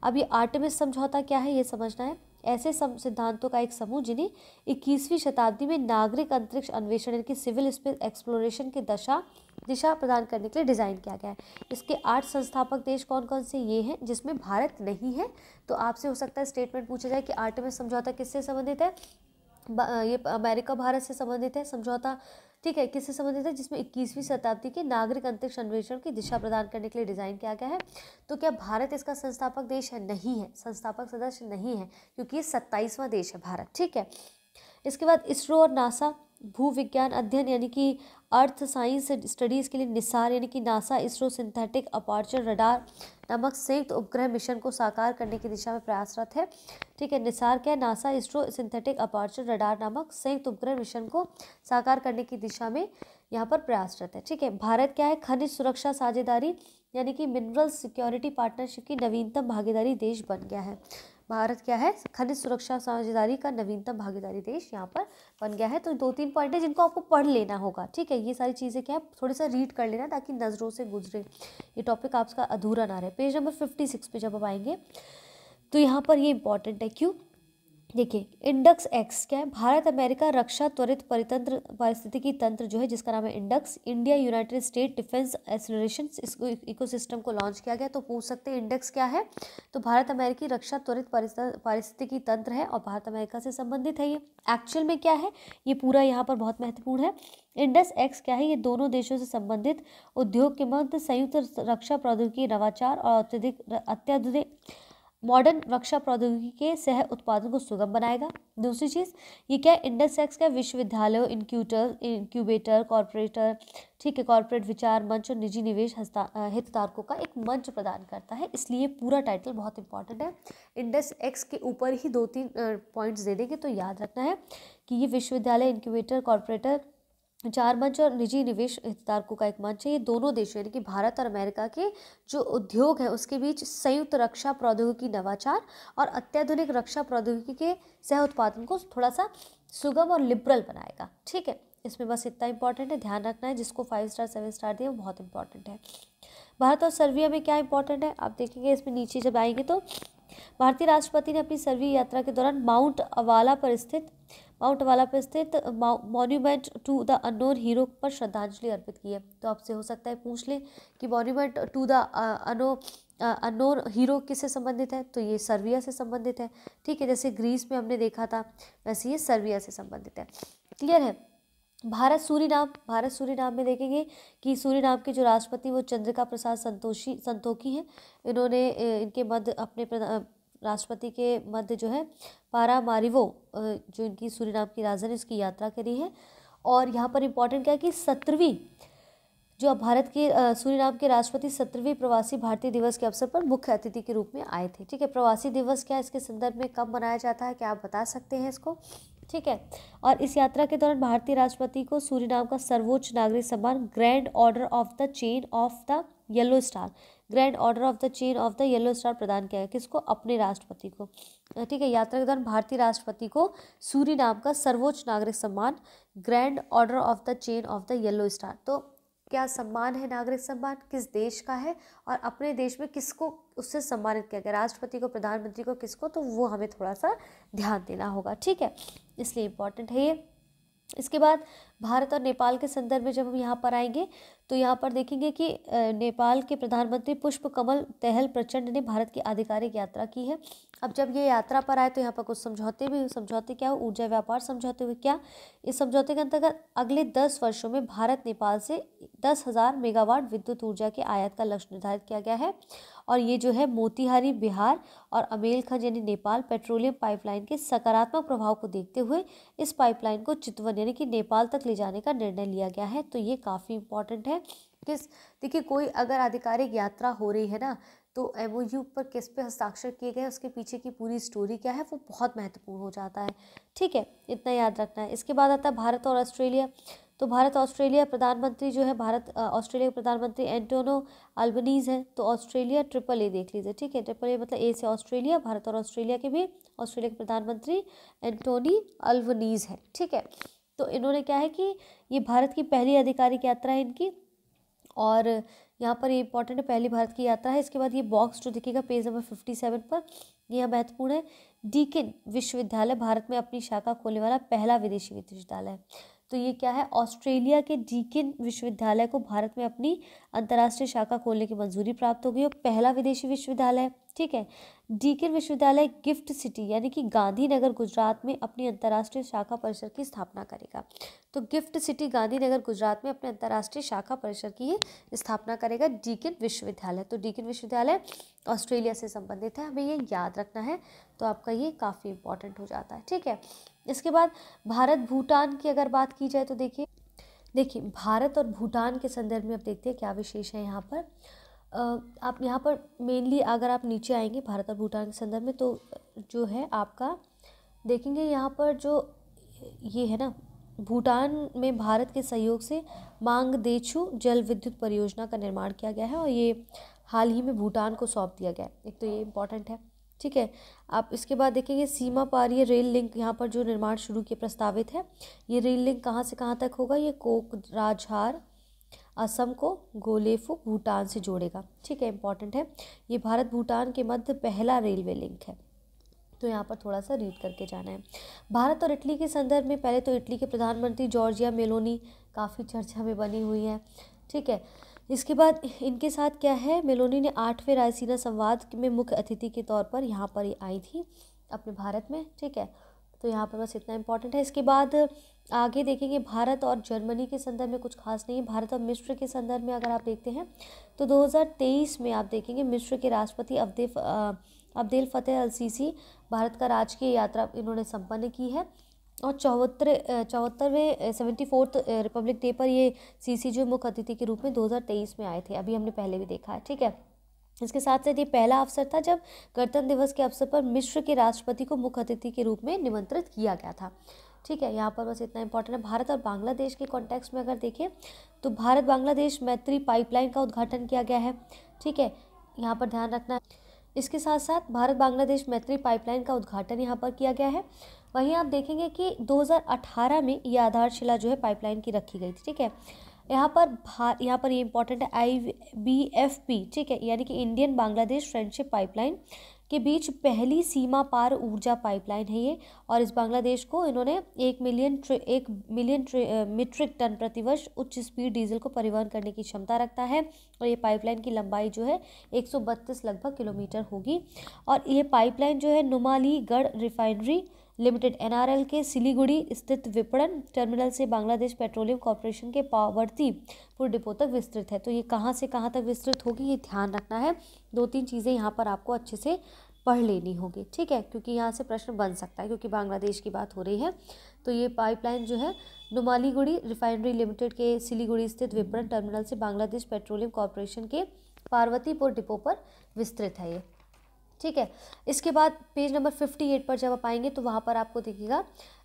अब ये आर्टमिस समझौता क्या है ये समझना है ऐसे सम सिद्धांतों का एक समूह जिन्हें इक्कीसवीं शताब्दी में नागरिक अंतरिक्ष अन्वेषण यानी कि सिविल स्पेस एक्सप्लोरेशन की दशा दिशा प्रदान करने के लिए डिज़ाइन किया गया है इसके आठ संस्थापक देश कौन कौन से ये हैं जिसमें भारत नहीं है तो आपसे हो सकता है स्टेटमेंट पूछा जाए कि आर्टमिस समझौता किससे संबंधित है ये अमेरिका भारत से संबंधित है समझौता ठीक है किससे संबंधित है जिसमें इक्कीसवीं शताब्दी के नागरिक अंतरिक्ष अन्वेषण की दिशा प्रदान करने के लिए डिज़ाइन किया गया है तो क्या भारत इसका संस्थापक देश है नहीं है संस्थापक सदस्य नहीं है क्योंकि ये सत्ताईसवां देश है भारत ठीक है इसके बाद इसरो और नासा भूविज्ञान अध्ययन यानी कि अर्थ साइंस स्टडीज़ के लिए निसार यानी कि NASA ISRO synthetic aperture radar नामक संयुक्त उपग्रह मिशन को साकार करने की दिशा में प्रयासरत है ठीक है निसार क्या है NASA ISRO synthetic aperture radar नामक संयुक्त उपग्रह मिशन को साकार करने की दिशा में यहाँ पर प्रयासरत है ठीक है भारत क्या है खनिज सुरक्षा साझेदारी यानी कि मिनरल सिक्योरिटी पार्टनरशिप की नवीनतम भागीदारी देश बन गया है भारत क्या है खनिज सुरक्षा साझेदारी का नवीनतम भागीदारी देश यहाँ पर बन गया है तो दो तीन पॉइंट है जिनको आपको पढ़ लेना होगा ठीक है ये सारी चीज़ें क्या है थोड़ी सा रीड कर लेना ताकि नज़रों से गुजरे ये टॉपिक आपका अधूरा ना रहे पेज नंबर फिफ्टी सिक्स पे जब हम आएंगे तो यहाँ पर ये इंपॉर्टेंट है क्यों देखिए इंडक्स एक्स क्या है भारत अमेरिका रक्षा त्वरित परितंत्र पारिस्थितिकी तंत्र जो है जिसका नाम है INDUS X India united state defence acceleration इसको इकोसिस्टम को लॉन्च किया गया तो पूछ सकते हैं इंडेक्स क्या है तो भारत अमेरिकी रक्षा त्वरित पारिस्थितिकी तंत्र है और भारत अमेरिका से संबंधित है ये एक्चुअल में क्या है ये पूरा यहाँ पर बहुत महत्वपूर्ण है इंडस एक्स क्या है ये दोनों देशों से संबंधित उद्योग के मध्य संयुक्त रक्षा प्रौद्योगिकी नवाचार और अत्यधिक अत्याधुनिक मॉडर्न रक्षा प्रौद्योगिकी के सह उत्पादन को सुगम बनाएगा दूसरी चीज़ ये क्या है इंडस एक्स का विश्वविद्यालय इंक्यूटर इंक्यूबेटर कॉरपोरेटर ठीक है कॉरपोरेट विचार मंच और निजी निवेश हितधारकों का एक मंच प्रदान करता है इसलिए पूरा टाइटल बहुत इंपॉर्टेंट है इंडस एक्स के ऊपर ही दो तीन पॉइंट्स दे देंगे तो याद रखना है कि ये विश्वविद्यालय इंक्यूबेटर कॉरपोरेटर चार मंच और निजी निवेश हितधारकों का एक मंच है ये दोनों देशों यानी कि भारत और अमेरिका के जो उद्योग है उसके बीच संयुक्त रक्षा प्रौद्योगिकी नवाचार और अत्याधुनिक रक्षा प्रौद्योगिकी के सह उत्पादन को थोड़ा सा सुगम और लिबरल बनाएगा ठीक है इसमें बस इतना इंपॉर्टेंट है ध्यान रखना है जिसको फाइव स्टार सेवन स्टार दिया वो बहुत इंपॉर्टेंट है भारत और सर्विया में क्या इंपॉर्टेंट है आप देखेंगे इसमें नीचे जब आएंगे तो भारतीय राष्ट्रपति ने अपनी सर्वी यात्रा के दौरान माउंट अवाला पर स्थित माउंट वाला पर स्थित monument to the unknown hero पर श्रद्धांजलि अर्पित की है तो आपसे हो सकता है पूछ ले कि मॉन्यूमेंट टू द अनो अनोन हीरो किससे संबंधित है तो ये सर्बिया से संबंधित है ठीक है जैसे ग्रीस में हमने देखा था वैसे ये सर्बिया से संबंधित है क्लियर है भारत नाम भारत नाम में देखेंगे कि नाम के जो राष्ट्रपति वो चंद्रिका प्रसाद संतोषी संतोखी हैं इन्होंने इनके मध्य अपने राष्ट्रपति के मध्य जो है पारामारिवो जो इनकी सूरीनाम की राजधानी उसकी यात्रा करी है और यहाँ पर इम्पॉर्टेंट क्या है कि सत्रहवीं जो भारत के सूरीनाम के राष्ट्रपति सत्रहवीं प्रवासी भारतीय दिवस के अवसर पर मुख्य अतिथि के रूप में आए थे ठीक है प्रवासी दिवस क्या इसके संदर्भ में कब मनाया जाता है क्या आप बता सकते हैं इसको ठीक है और इस यात्रा के दौरान भारतीय राष्ट्रपति को सूरीनाम का सर्वोच्च नागरिक सम्मान grand order of the chain of the yellow star grand order of the chain of the yellow star प्रदान किया गया किसको अपने राष्ट्रपति को ठीक है यात्रा के दौरान भारतीय राष्ट्रपति को सूरी नाम का सर्वोच्च नागरिक सम्मान grand order of the chain of the yellow star तो क्या सम्मान है नागरिक सम्मान किस देश का है और अपने देश में किसको उससे सम्मानित किया गया राष्ट्रपति को प्रधानमंत्री को किसको तो वो हमें थोड़ा सा ध्यान देना होगा ठीक है इसलिए इम्पॉर्टेंट है ये इसके बाद भारत और नेपाल के संदर्भ में जब हम यहाँ पर आएंगे तो यहाँ पर देखेंगे कि नेपाल के प्रधानमंत्री पुष्प कमल तहल प्रचंड ने भारत की आधिकारिक यात्रा की है अब जब ये यात्रा पर आए तो यहाँ पर कुछ समझौते भी समझौते क्या ऊर्जा व्यापार समझौते हुए क्या इस समझौते के अंतर्गत अगले दस वर्षों में भारत नेपाल से दस हज़ार मेगावाट विद्युत ऊर्जा के आयात का लक्ष्य निर्धारित किया गया है और ये जो है मोतिहारी बिहार और अमेलखंड यानी नेपाल पेट्रोलियम पाइपलाइन के सकारात्मक प्रभाव को देखते हुए इस पाइपलाइन को चितवन यानी कि नेपाल तक ले जाने का निर्णय लिया गया है तो ये काफ़ी इंपॉर्टेंट है है किस देखिए कोई अगर आधिकारिक यात्रा हो रही है ना तो एम पर किस पे हस्ताक्षर किए गए उसके पीछे की पूरी स्टोरी क्या है वो बहुत महत्वपूर्ण हो जाता है ठीक है इतना याद रखना है इसके बाद आता है भारत और ऑस्ट्रेलिया तो भारत ऑस्ट्रेलिया प्रधानमंत्री जो है भारत ऑस्ट्रेलिया के प्रधानमंत्री एंटोनो अल्बनीज हैं तो ऑस्ट्रेलिया ट्रिपल ए देख लीजिए ठीक है ट्रिपल ए मतलब ए से ऑस्ट्रेलिया भारत और ऑस्ट्रेलिया के भी ऑस्ट्रेलिया के प्रधानमंत्री एंटोनी अल्बनीज है ठीक है तो इन्होंने क्या है कि ये भारत की पहली आधिकारिक यात्रा है इनकी और यहाँ पर ये इंपॉर्टेंट है पहली भारत की यात्रा है इसके बाद ये बॉक्स जो दिखेगा पेज नंबर फिफ्टी सेवन पर यह महत्वपूर्ण है डीकेन विश्वविद्यालय भारत में अपनी शाखा खोलने वाला पहला विदेशी विश्वविद्यालय है तो ये क्या है ऑस्ट्रेलिया के डीकिन विश्वविद्यालय को भारत में अपनी अंतर्राष्ट्रीय शाखा खोलने की मंजूरी प्राप्त हो गई और पहला विदेशी विश्वविद्यालय ठीक है डीकिन विश्वविद्यालय गिफ्ट सिटी यानी कि गांधीनगर गुजरात में अपनी अंतर्राष्ट्रीय शाखा परिसर की स्थापना करेगा तो गिफ्ट सिटी गांधीनगर गुजरात में अपने अंतर्राष्ट्रीय शाखा परिसर की स्थापना करेगा डीकिन विश्वविद्यालय तो डीकिन विश्वविद्यालय ऑस्ट्रेलिया से संबंधित है हमें ये याद रखना है तो आपका ये काफ़ी इंपॉर्टेंट हो जाता है ठीक है इसके बाद भारत भूटान की अगर बात की जाए तो देखिए देखिए भारत और भूटान के संदर्भ में आप देखते हैं क्या विशेष है यहाँ पर आप यहाँ पर मेनली अगर आप नीचे आएंगे भारत और भूटान के संदर्भ में तो जो है आपका देखेंगे यहाँ पर जो ये है ना भूटान में भारत के सहयोग से मांग देछू जल विद्युत परियोजना का निर्माण किया गया है और ये हाल ही में भूटान को सौंप दिया गया है एक तो ये इम्पॉर्टेंट है ठीक है आप इसके बाद देखेंगे सीमा पार ये रेल लिंक यहाँ पर जो निर्माण शुरू किया प्रस्तावित है ये रेल लिंक कहाँ से कहाँ तक होगा ये राजहार असम को गोलेफू भूटान से जोड़ेगा ठीक है इंपॉर्टेंट है ये भारत भूटान के मध्य पहला रेलवे लिंक है तो यहाँ पर थोड़ा सा रीड करके जाना है भारत और इटली के संदर्भ में पहले तो इटली के प्रधानमंत्री जॉर्जिया मेलोनी काफ़ी चर्चा में बनी हुई है ठीक है इसके बाद इनके साथ क्या है मेलोनी ने आठवें रायसीना संवाद में मुख्य अतिथि के तौर पर यहाँ पर आई थी अपने भारत में ठीक है तो यहाँ पर बस इतना इम्पोर्टेंट है इसके बाद आगे देखेंगे भारत और जर्मनी के संदर्भ में कुछ खास नहीं है भारत और मिस्र के संदर्भ में अगर आप देखते हैं तो 2023 में आप देखेंगे मिस्र के राष्ट्रपति अब्देफ Abdel Fattah al CC Bharat का राजकीय यात्रा इन्होंने संपन्न की है और चौहत्तर चौहत्तरवें सेवेंटी फोर्थ रिपब्लिक डे पर ये सीसी जो मुख्य अतिथि के रूप में 2023 में आए थे अभी हमने पहले भी देखा है ठीक है इसके साथ साथ ये पहला अवसर था जब गणतंत्र दिवस के अवसर पर मिश्र के राष्ट्रपति को मुख्य अतिथि के रूप में निमंत्रित किया गया था ठीक है यहाँ पर बस इतना इंपॉर्टेंट है भारत और बांग्लादेश के कॉन्टेक्स्ट में अगर देखें तो भारत बांग्लादेश मैत्री पाइपलाइन का उद्घाटन किया गया है ठीक है यहाँ पर ध्यान रखना इसके साथ साथ भारत बांग्लादेश मैत्री पाइपलाइन का उद्घाटन यहाँ पर किया गया है वहीं आप देखेंगे कि 2018 में ये आधारशिला जो है पाइपलाइन की रखी गई थी ठीक है यहाँ पर भा यहाँ पर ये इम्पोर्टेंट है आई बी एफ पी ठीक है यानी कि इंडियन बांग्लादेश फ्रेंडशिप पाइपलाइन के बीच पहली सीमा पार ऊर्जा पाइपलाइन है ये और इस बांग्लादेश को इन्होंने एक मिलियन ट्रे एक मिलियन ट्रे मीट्रिक टन प्रतिवर्ष उच्च स्पीड डीजल को परिवहन करने की क्षमता रखता है और ये पाइपलाइन की लंबाई जो है एक लगभग किलोमीटर होगी और ये पाइपलाइन जो है नुमालीगढ़ रिफाइनरी लिमिटेड एनआरएल के सिलीगुड़ी स्थित विपणन टर्मिनल से बांग्लादेश पेट्रोलियम कॉरपोरेशन के पुर डिपो तक विस्तृत है तो ये कहाँ से कहाँ तक विस्तृत होगी ये ध्यान रखना है दो तीन चीज़ें यहाँ पर आपको अच्छे से पढ़ लेनी होगी ठीक है क्योंकि यहाँ से प्रश्न बन सकता है क्योंकि बांग्लादेश की बात हो रही है तो ये पाइपलाइन जो है नुमालीगुड़ी रिफाइनरी लिमिटेड के सिलीगुड़ी स्थित विपणन टर्मिनल से बांग्लादेश पेट्रोलियम कॉरपोरेशन के पार्वतीपुर डिपो पर विस्तृत है ये ठीक है इसके बाद पेज नंबर फिफ्टी एट पर जब आप आएंगे तो वहाँ पर आपको देखिएगा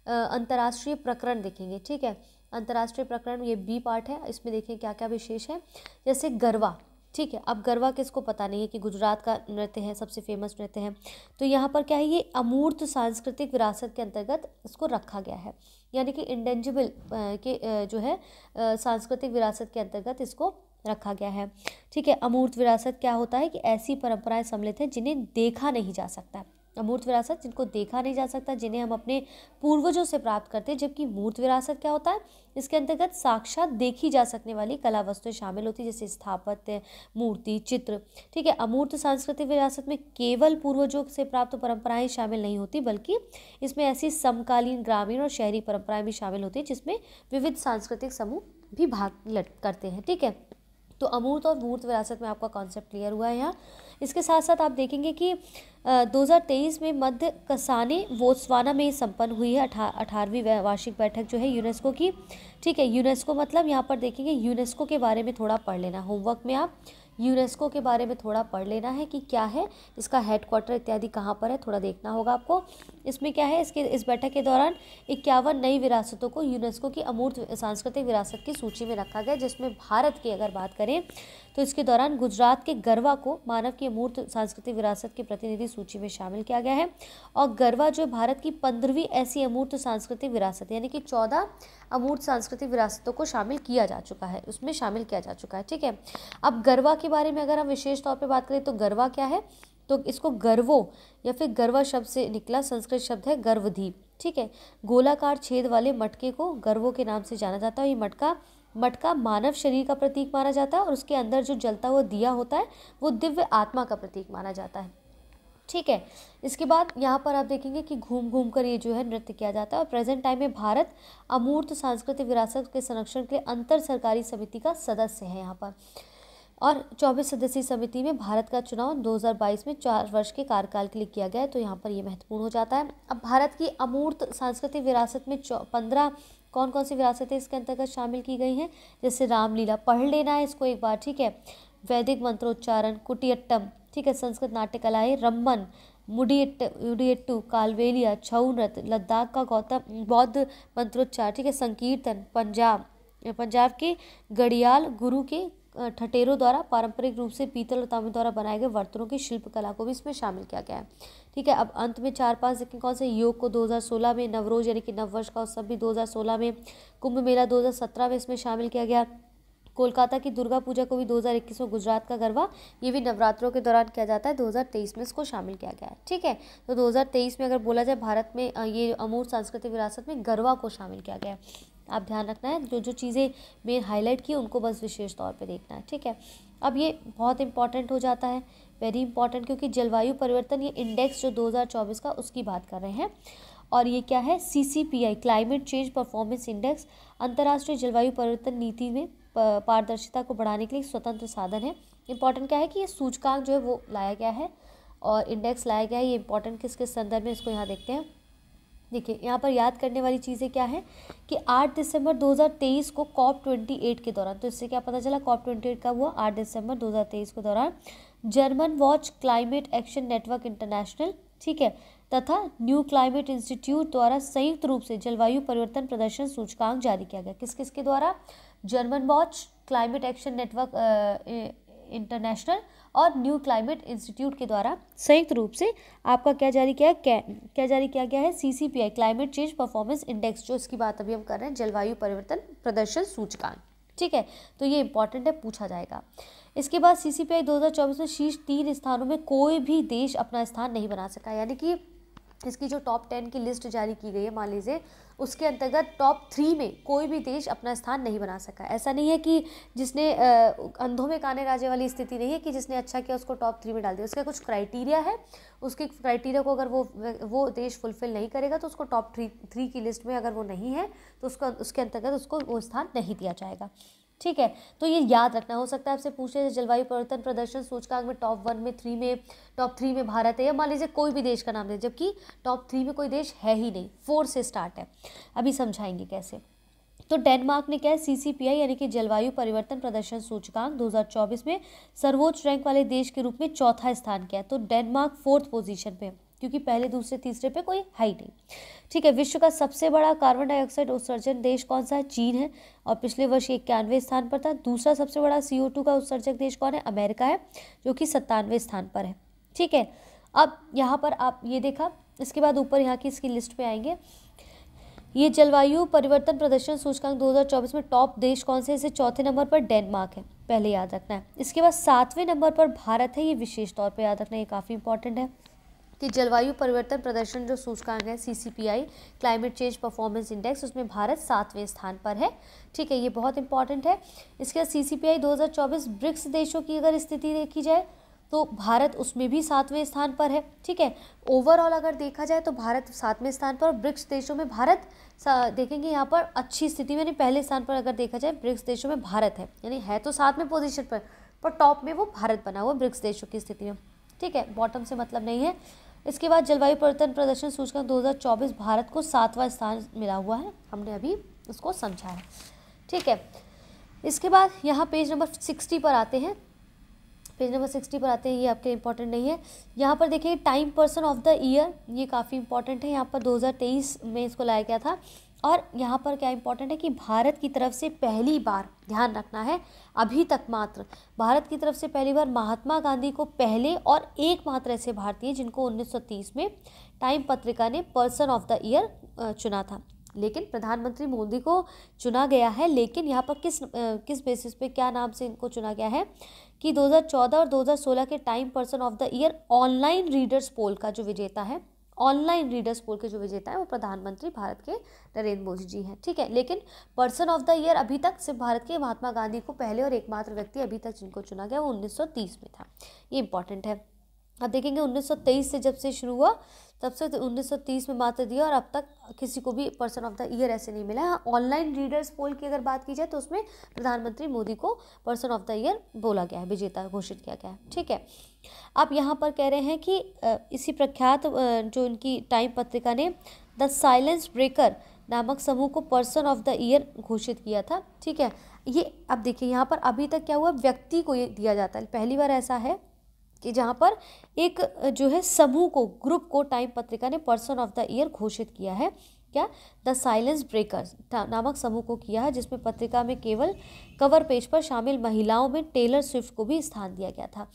अंतर्राष्ट्रीय प्रकरण देखेंगे ठीक है अंतर्राष्ट्रीय प्रकरण ये बी पार्ट है इसमें देखें क्या क्या विशेष है जैसे गरवा ठीक है अब गरवा किसको पता नहीं है कि गुजरात का नृत्य है सबसे फेमस नृत्य है तो यहाँ पर क्या है ये अमूर्त सांस्कृतिक विरासत के अंतर्गत इसको रखा गया है यानी कि इंडेंजिबल के जो है सांस्कृतिक विरासत के अंतर्गत इसको रखा गया है ठीक है अमूर्त विरासत क्या होता है कि ऐसी परंपराएं सम्मिलित हैं जिन्हें देखा नहीं जा सकता अमूर्त विरासत जिनको देखा नहीं जा सकता जिन्हें हम अपने पूर्वजों से प्राप्त करते हैं जबकि मूर्त विरासत क्या होता है इसके अंतर्गत साक्षात देखी जा सकने वाली कला वस्तुएं शामिल होती हैं जैसे स्थापत्य मूर्ति चित्र ठीक है अमूर्त सांस्कृतिक विरासत में केवल पूर्वजों से प्राप्त परंपराएं शामिल नहीं होती बल्कि इसमें ऐसी समकालीन ग्रामीण और शहरी परंपराएं भी शामिल होती है जिसमें विविध सांस्कृतिक समूह भी भाग करते हैं ठीक है तो अमूर्त और मूर्त विरासत में आपका कॉन्सेप्ट क्लियर हुआ है यहाँ इसके साथ साथ आप देखेंगे कि 2023 में मध्य कसाने वोत्सवाना में संपन्न हुई है अठा अठारहवीं वार्षिक बैठक जो है यूनेस्को की ठीक है यूनेस्को मतलब यहाँ पर देखेंगे यूनेस्को के बारे में थोड़ा पढ़ लेना होमवर्क में आप यूनेस्को के बारे में थोड़ा पढ़ लेना है कि क्या है इसका हेड क्वार्टर इत्यादि कहाँ पर है थोड़ा देखना होगा आपको इसमें क्या है इसके इस बैठक के दौरान इक्यावन नई विरासतों को यूनेस्को की अमूर्त सांस्कृतिक विरासत की सूची में रखा गया जिसमें भारत की अगर बात करें तो इसके दौरान गुजरात के गरवा को मानव की अमूर्त सांस्कृतिक विरासत के प्रतिनिधि सूची में शामिल किया गया है और गरवा जो भारत की पंद्रहवीं ऐसी अमूर्त सांस्कृतिक विरासत यानी कि चौदह अमूर्त सांस्कृतिक विरासतों को शामिल किया जा चुका है उसमें शामिल किया जा चुका है ठीक है अब गरवा के बारे में अगर हम विशेष तौर पर बात करें तो गरवा क्या है तो इसको गर्वो या फिर गर्वा शब्द से निकला संस्कृत शब्द है गर्वधीप ठीक है गोलाकार छेद वाले मटके को गर्वों के नाम से जाना जाता है ये मटका मटका मानव शरीर का प्रतीक माना जाता है और उसके अंदर जो जलता हुआ दिया होता है वो दिव्य आत्मा का प्रतीक माना जाता है ठीक है इसके बाद यहाँ पर आप देखेंगे कि घूम घूम कर ये जो है नृत्य किया जाता है और प्रेजेंट टाइम में भारत अमूर्त सांस्कृतिक विरासत के संरक्षण के लिए अंतर सरकारी समिति का सदस्य है यहाँ पर और 24 सदस्यीय समिति में भारत का चुनाव 2022 में चार वर्ष के कार्यकाल के लिए किया गया है तो यहाँ पर ये महत्वपूर्ण हो जाता है अब भारत की अमूर्त सांस्कृतिक विरासत में पंद्रह कौन कौन सी विरासतें इसके अंतर्गत शामिल की गई हैं जैसे रामलीला पढ़ लेना है इसको एक बार ठीक है वैदिक मंत्रोच्चारण कुटियट्टम ठीक है संस्कृत नाट्य कला है रम्मन मुडियट मुडियट्टू कालवेलिया छऊ नृत्य लद्दाख का गौतम बौद्ध मंत्रोच्चार ठीक है संकीर्तन पंजाब पंजाब के गड़ियाल गुरु के ठठेरों द्वारा पारंपरिक रूप से पीतल और तांबे द्वारा बनाए गए बर्तनों की शिल्पकला को भी इसमें शामिल किया गया है ठीक है अब अंत में चार पाँच देखें कौन से योग को 2016 में नवरोज यानी कि नववर्ष का उत्सव भी 2016 में कुंभ मेला 2017 में इसमें शामिल किया गया कोलकाता की दुर्गा पूजा को भी 2021 में गुजरात का गरबा ये भी नवरात्रों के दौरान किया जाता है 2023 में इसको शामिल किया गया है ठीक है तो 2023 में अगर बोला जाए भारत में ये अमूर सांस्कृतिक विरासत में गरबा को शामिल किया गया है आप ध्यान रखना है जो जो चीज़ें मेन हाईलाइट की उनको बस विशेष तौर पर देखना है ठीक है अब ये बहुत इंपॉर्टेंट हो जाता है वेरी इंपॉर्टेंट क्योंकि जलवायु परिवर्तन ये इंडेक्स जो 2024 का उसकी बात कर रहे हैं और ये क्या है CCPI climate change performance index अंतर्राष्ट्रीय जलवायु परिवर्तन नीति में पारदर्शिता को बढ़ाने के लिए स्वतंत्र साधन है इंपॉर्टेंट क्या है कि ये सूचकांक जो है वो लाया गया है और इंडेक्स लाया गया है ये इंपॉर्टेंट किसके संदर्भ में इसको यहाँ देखते हैं देखिए यहाँ पर याद करने वाली चीज़ें क्या है कि 8 दिसंबर 2023 को कॉप 28 के दौरान तो इससे क्या पता चला कॉप 28 का हुआ 8 दिसंबर 2023 के दौरान German watch climate action network international ठीक है तथा न्यू क्लाइमेट इंस्टीट्यूट द्वारा संयुक्त रूप से जलवायु परिवर्तन प्रदर्शन सूचकांक जारी किया गया किस किसके द्वारा German watch climate action network international और न्यू क्लाइमेट इंस्टीट्यूट के द्वारा संयुक्त रूप से आपका क्या जारी किया क्या क्या जारी किया गया है CCPI climate change performance index जो इसकी बात अभी हम कर रहे हैं जलवायु परिवर्तन प्रदर्शन सूचकांक ठीक है तो ये इंपॉर्टेंट है पूछा जाएगा इसके बाद सी सी पी आई दो हज़ार चौबीस में शीर्ष तीन स्थानों में कोई भी देश अपना स्थान नहीं बना सका यानी कि इसकी जो टॉप टेन की लिस्ट जारी की गई है मान लीजिए उसके अंतर्गत टॉप थ्री में कोई भी देश अपना स्थान नहीं बना सका ऐसा नहीं है कि जिसने अंधों में काने राजे वाली स्थिति नहीं है कि जिसने अच्छा किया उसको टॉप थ्री में डाल दिया उसका कुछ क्राइटेरिया है उसके क्राइटेरिया को अगर वो वो देश फुलफिल नहीं करेगा तो उसको टॉप थ्री थ्री की लिस्ट में अगर वो नहीं है तो उसका उसके अंतर्गत उसको वो स्थान नहीं दिया जाएगा ठीक है तो ये याद रखना हो सकता है आपसे पूछे जलवायु परिवर्तन प्रदर्शन सूचकांक में टॉप वन में थ्री में टॉप थ्री में भारत है या मान लीजिए कोई भी देश का नाम दे जबकि टॉप थ्री में कोई देश है ही नहीं फोर से स्टार्ट है अभी समझाएंगे कैसे तो डेनमार्क ने क्या है सी यानी कि जलवायु परिवर्तन प्रदर्शन सूचकांक 2024 में सर्वोच्च रैंक वाले देश के रूप में चौथा स्थान किया तो डेनमार्क फोर्थ पोजीशन पे है क्योंकि पहले दूसरे तीसरे पे कोई है ही नहीं ठीक है विश्व का सबसे बड़ा कार्बन डाइऑक्साइड उत्सर्जन देश कौन सा है चीन है और पिछले वर्ष इक्यानवे स्थान पर था दूसरा सबसे बड़ा सी का उत्सर्जक देश कौन है अमेरिका है जो कि सत्तानवे स्थान पर है ठीक है अब यहाँ पर आप ये देखा इसके बाद ऊपर यहाँ की इसकी लिस्ट पर आएंगे ये जलवायु परिवर्तन प्रदर्शन सूचकांक 2024 में टॉप देश कौन से इसे चौथे नंबर पर डेनमार्क है पहले याद रखना है इसके बाद सातवें नंबर पर भारत है ये विशेष तौर पे याद रखना ये काफ़ी इंपॉर्टेंट है कि जलवायु परिवर्तन प्रदर्शन जो सूचकांक है CCPI climate change performance index उसमें भारत सातवें स्थान पर है ठीक है ये बहुत इंपॉर्टेंट है इसके बाद सीसीपीआई 2024 ब्रिक्स देशों की अगर स्थिति देखी जाए तो भारत उसमें भी सातवें स्थान पर है ठीक है ओवरऑल अगर देखा जाए तो भारत सातवें स्थान पर और ब्रिक्स देशों में भारत देखेंगे यहाँ पर अच्छी स्थिति में यानी पहले स्थान पर अगर देखा जाए ब्रिक्स देशों में भारत है यानी है तो सातवें पोजिशन पर पर टॉप में वो भारत बना हुआ ब्रिक्स देशों की स्थिति में ठीक है बॉटम से मतलब नहीं है इसके बाद जलवायु परिवर्तन प्रदर्शन सूचकांक 2024 भारत को सातवां स्थान मिला हुआ है हमने अभी उसको समझा है ठीक है इसके बाद यहाँ पेज नंबर सिक्सटी पर आते हैं पेज नंबर सिक्सटी पर आते हैं ये आपके इंपॉर्टेंट नहीं है यहाँ पर देखिए Time person of the year ये काफ़ी इंपॉर्टेंट है यहाँ पर 2023 में इसको लाया गया था और यहाँ पर क्या इंपॉर्टेंट है कि भारत की तरफ से पहली बार ध्यान रखना है अभी तक मात्र भारत की तरफ से पहली बार महात्मा गांधी को पहले और एकमात्र ऐसे भारतीय जिनको 1930 में टाइम पत्रिका ने पर्सन ऑफ द ईयर चुना था लेकिन प्रधानमंत्री मोदी को चुना गया है लेकिन यहाँ पर किस किस बेसिस पे क्या नाम से इनको चुना गया है कि 2014 और 2016 के Time person of the year online readers poll का जो विजेता है ऑनलाइन रीडर्स पोल के जो विजेता हैं वो प्रधानमंत्री भारत के नरेंद्र मोदी जी हैं ठीक है लेकिन पर्सन ऑफ द ईयर अभी तक सिर्फ भारत के महात्मा गांधी को पहले और एकमात्र व्यक्ति अभी तक जिनको चुना गया वो 1930 में था ये इंपॉर्टेंट है आप देखेंगे 1923 से जब से शुरू हुआ तब से तो 1930 में मात्र दिया और अब तक किसी को भी पर्सन ऑफ द ईयर ऐसे नहीं मिला हाँ ऑनलाइन रीडर्स पोल की अगर बात की जाए तो उसमें प्रधानमंत्री मोदी को पर्सन ऑफ द ईयर बोला गया है विजेता घोषित किया गया है ठीक है अब यहाँ पर कह रहे हैं कि इसी प्रख्यात जो इनकी टाइम पत्रिका ने द साइलेंस ब्रेकर नामक समूह को पर्सन ऑफ द ईयर घोषित किया था ठीक है ये अब देखिए यहाँ पर अभी तक क्या हुआ व्यक्ति को ये दिया जाता है पहली बार ऐसा है कि जहाँ पर एक जो है समूह को ग्रुप को टाइम पत्रिका ने पर्सन ऑफ द ईयर घोषित किया है क्या द साइलेंस ब्रेकर नामक समूह को किया है जिसमें पत्रिका में केवल कवर पेज पर शामिल महिलाओं में टेलर स्विफ्ट को भी स्थान दिया गया था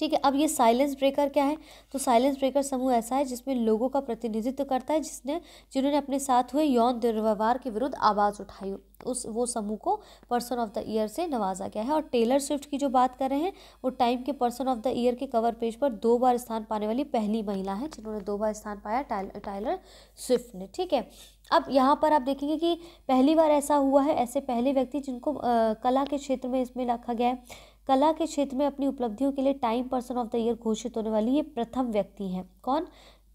ठीक है अब ये साइलेंस ब्रेकर क्या है तो साइलेंस ब्रेकर समूह ऐसा है जिसमें लोगों का प्रतिनिधित्व करता है जिसने जिन्होंने अपने साथ हुए यौन दुर्व्यवहार के विरुद्ध आवाज़ उठाई उस वो समूह को पर्सन ऑफ द ईयर से नवाजा गया है और टेलर स्विफ्ट की जो बात कर रहे हैं वो टाइम के पर्सन ऑफ द ईयर के कवर पेज पर दो बार स्थान पाने वाली पहली महिला है जिन्होंने दो बार स्थान पाया टाइलर स्विफ्ट ने ठीक है अब यहाँ पर आप देखेंगे कि पहली बार ऐसा हुआ है ऐसे पहले व्यक्ति जिनको आ, कला के क्षेत्र में इसमें रखा गया है कला के क्षेत्र में अपनी उपलब्धियों के लिए Time person of the year घोषित होने वाली ये प्रथम व्यक्ति हैं कौन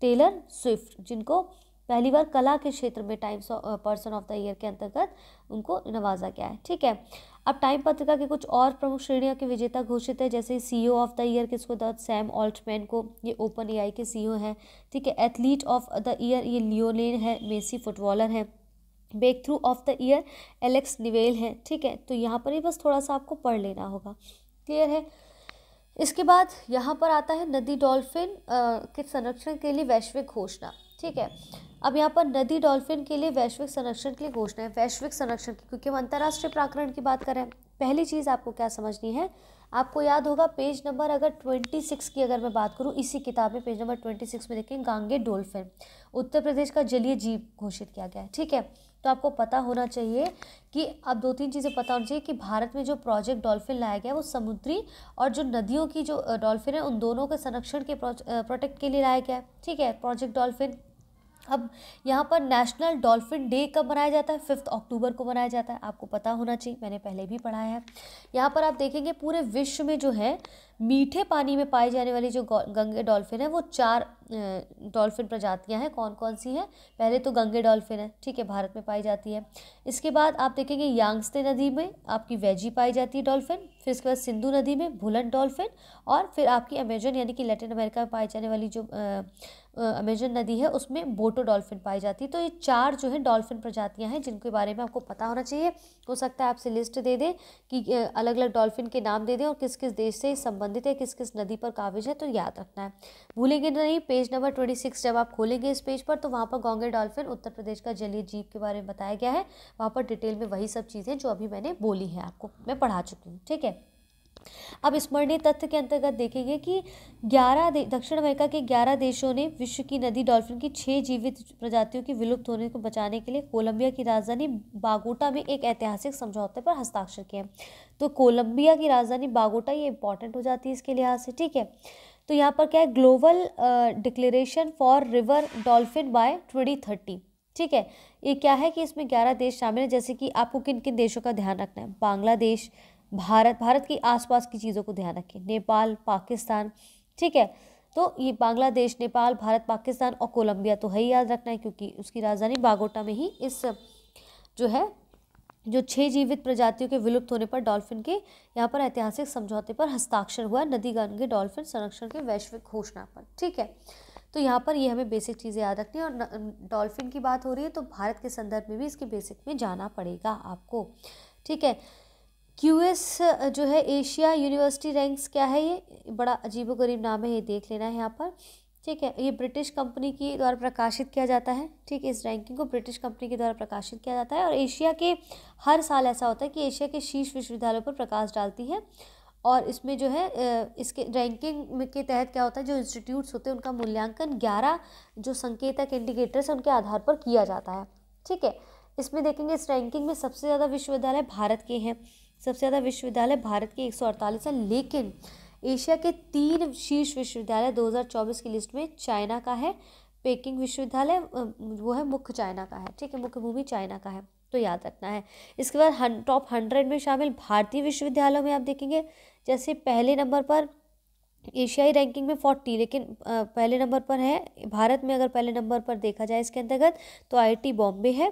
टेलर स्विफ्ट जिनको पहली बार कला के क्षेत्र में Times person of the year के अंतर्गत उनको नवाजा गया है ठीक है अब टाइम पत्रिका के कुछ और प्रमुख श्रेणियों के विजेता घोषित है जैसे सीईओ ऑफ द ईयर किसको दर्द सैम ऑल्टमैन को ये ओपन एआई के सीईओ e हैं ठीक है एथलीट ऑफ द ईयर ये लियोलेन है मेसी फुटबॉलर है breakthrough of the year Alex Newell है ठीक है तो यहाँ पर ही बस थोड़ा सा आपको पढ़ लेना होगा क्लियर है इसके बाद यहाँ पर आता है नदी डॉल्फिन के संरक्षण के लिए वैश्विक घोषणा ठीक है अब यहाँ पर नदी डॉल्फिन के लिए वैश्विक संरक्षण के लिए घोषणा है वैश्विक संरक्षण की क्योंकि हम अंतर्राष्ट्रीय प्राकरण की बात करें पहली चीज़ आपको क्या समझनी है आपको याद होगा पेज नंबर अगर ट्वेंटी सिक्स की अगर मैं बात करूँ इसी किताब में पेज नंबर ट्वेंटी सिक्स में देखें गांगे डोल्फिन उत्तर प्रदेश का जलीय जीव घोषित किया गया है ठीक है तो आपको पता होना चाहिए कि अब दो तीन चीज़ें पता होनी चाहिए कि भारत में जो प्रोजेक्ट डॉल्फिन लाया गया है वो समुद्री और जो नदियों की जो डॉल्फिन है उन दोनों के संरक्षण के प्रोटेक्ट के लिए लाया गया है ठीक है प्रोजेक्ट डॉल्फिन अब यहाँ पर नेशनल डॉल्फिन डे कब मनाया जाता है फिफ्थ अक्टूबर को मनाया जाता है आपको पता होना चाहिए मैंने पहले भी पढ़ाया है यहाँ पर आप देखेंगे पूरे विश्व में जो है मीठे पानी में पाई जाने वाली जो गंगे डॉल्फिन है वो चार डॉल्फिन प्रजातियाँ हैं कौन कौन सी हैं पहले तो गंगे डॉल्फिन है ठीक है भारत में पाई जाती है इसके बाद आप देखेंगे यांगस्ते नदी में आपकी वेजी पाई जाती है डॉल्फिन फिर इसके बाद सिंधु नदी में भुलन डॉल्फिन और फिर आपकी अमेजन यानी कि लेटिन अमेरिका में पाई जाने वाली जो अमेजन नदी है उसमें बोटो डॉल्फिन पाई जाती है तो ये चार जो है डॉल्फिन प्रजातियां हैं जिनके बारे में आपको पता होना चाहिए हो सकता है आपसे लिस्ट दे दें कि अलग अलग डॉल्फिन के नाम दे दें और किस किस देश से संबंधित है किस किस नदी पर काबिज है तो याद रखना है भूलेंगे नहीं पेज नंबर ट्वेंटी सिक्स जब आप खोलेंगे इस पेज पर तो वहाँ पर गोंगे डॉल्फिन उत्तर प्रदेश का जलीय जीव के बारे में बताया गया है वहाँ पर डिटेल में वही सब चीज़ें जो अभी मैंने बोली हैं आपको मैं पढ़ा चुकी हूँ ठीक है अब स्मरणीय तथ्य के अंतर्गत देखेंगे कि 11 दक्षिण अमेरिका के 11 देशों ने विश्व की नदी डॉल्फिन की छह जीवित प्रजातियों की विलुप्त होने को बचाने के लिए कोलंबिया की राजधानी बागोटा में एक ऐतिहासिक समझौते पर हस्ताक्षर किए तो कोलंबिया की राजधानी बागोटा ये इंपॉर्टेंट हो जाती है इसके लिहाज से ठीक है तो यहाँ पर क्या है global declaration for river dolphin by twenty thirty ठीक है ये क्या है कि इसमें ग्यारह देश शामिल हैं जैसे कि आपको किन किन देशों का ध्यान रखना है बांग्लादेश भारत भारत की आसपास की चीज़ों को ध्यान रखें नेपाल पाकिस्तान ठीक है तो ये बांग्लादेश नेपाल भारत पाकिस्तान और कोलंबिया तो है ही याद रखना है क्योंकि उसकी राजधानी बागोटा में ही इस जो है जो छह जीवित प्रजातियों के विलुप्त होने पर डॉल्फिन के यहाँ पर ऐतिहासिक समझौते पर हस्ताक्षर हुआ नदी गण के डॉल्फिन संरक्षण के वैश्विक घोषणा पर ठीक है तो यहाँ पर ये हमें बेसिक चीज़ें याद रखनी है और डॉल्फिन की बात हो रही है तो भारत के संदर्भ में भी इसके बेसिक में जाना पड़ेगा आपको ठीक है क्यू एस जो है एशिया यूनिवर्सिटी रैंक्स क्या है ये बड़ा गरीब नाम है ये देख लेना है यहाँ पर ठीक है ये ब्रिटिश कंपनी के द्वारा प्रकाशित किया जाता है ठीक है इस रैंकिंग को ब्रिटिश कंपनी के द्वारा प्रकाशित किया जाता है और एशिया के हर साल ऐसा होता है कि एशिया के शीर्ष विश्वविद्यालयों पर प्रकाश डालती है और इसमें जो है इसके रैंकिंग के तहत क्या होता है जो इंस्टीट्यूट्स होते हैं उनका मूल्यांकन ग्यारह जो संकेतक इंडिकेटर्स हैं उनके आधार पर किया जाता है ठीक है इसमें देखेंगे इस रैंकिंग में सबसे ज़्यादा विश्वविद्यालय भारत के हैं सबसे ज़्यादा विश्वविद्यालय भारत के एक सौ अड़तालीस है लेकिन एशिया के तीन शीर्ष विश्वविद्यालय 2024 की लिस्ट में चाइना का है पेकिंग विश्वविद्यालय वो है मुख्य चाइना का है ठीक है मुख्य भूमि चाइना का है तो याद रखना है इसके बाद हन, टॉप हंड्रेड में शामिल भारतीय विश्वविद्यालयों में आप देखेंगे जैसे पहले नंबर पर एशियाई रैंकिंग में फोर्टी लेकिन पहले नंबर पर है भारत में अगर पहले नंबर पर देखा जाए इसके अंतर्गत तो आई बॉम्बे है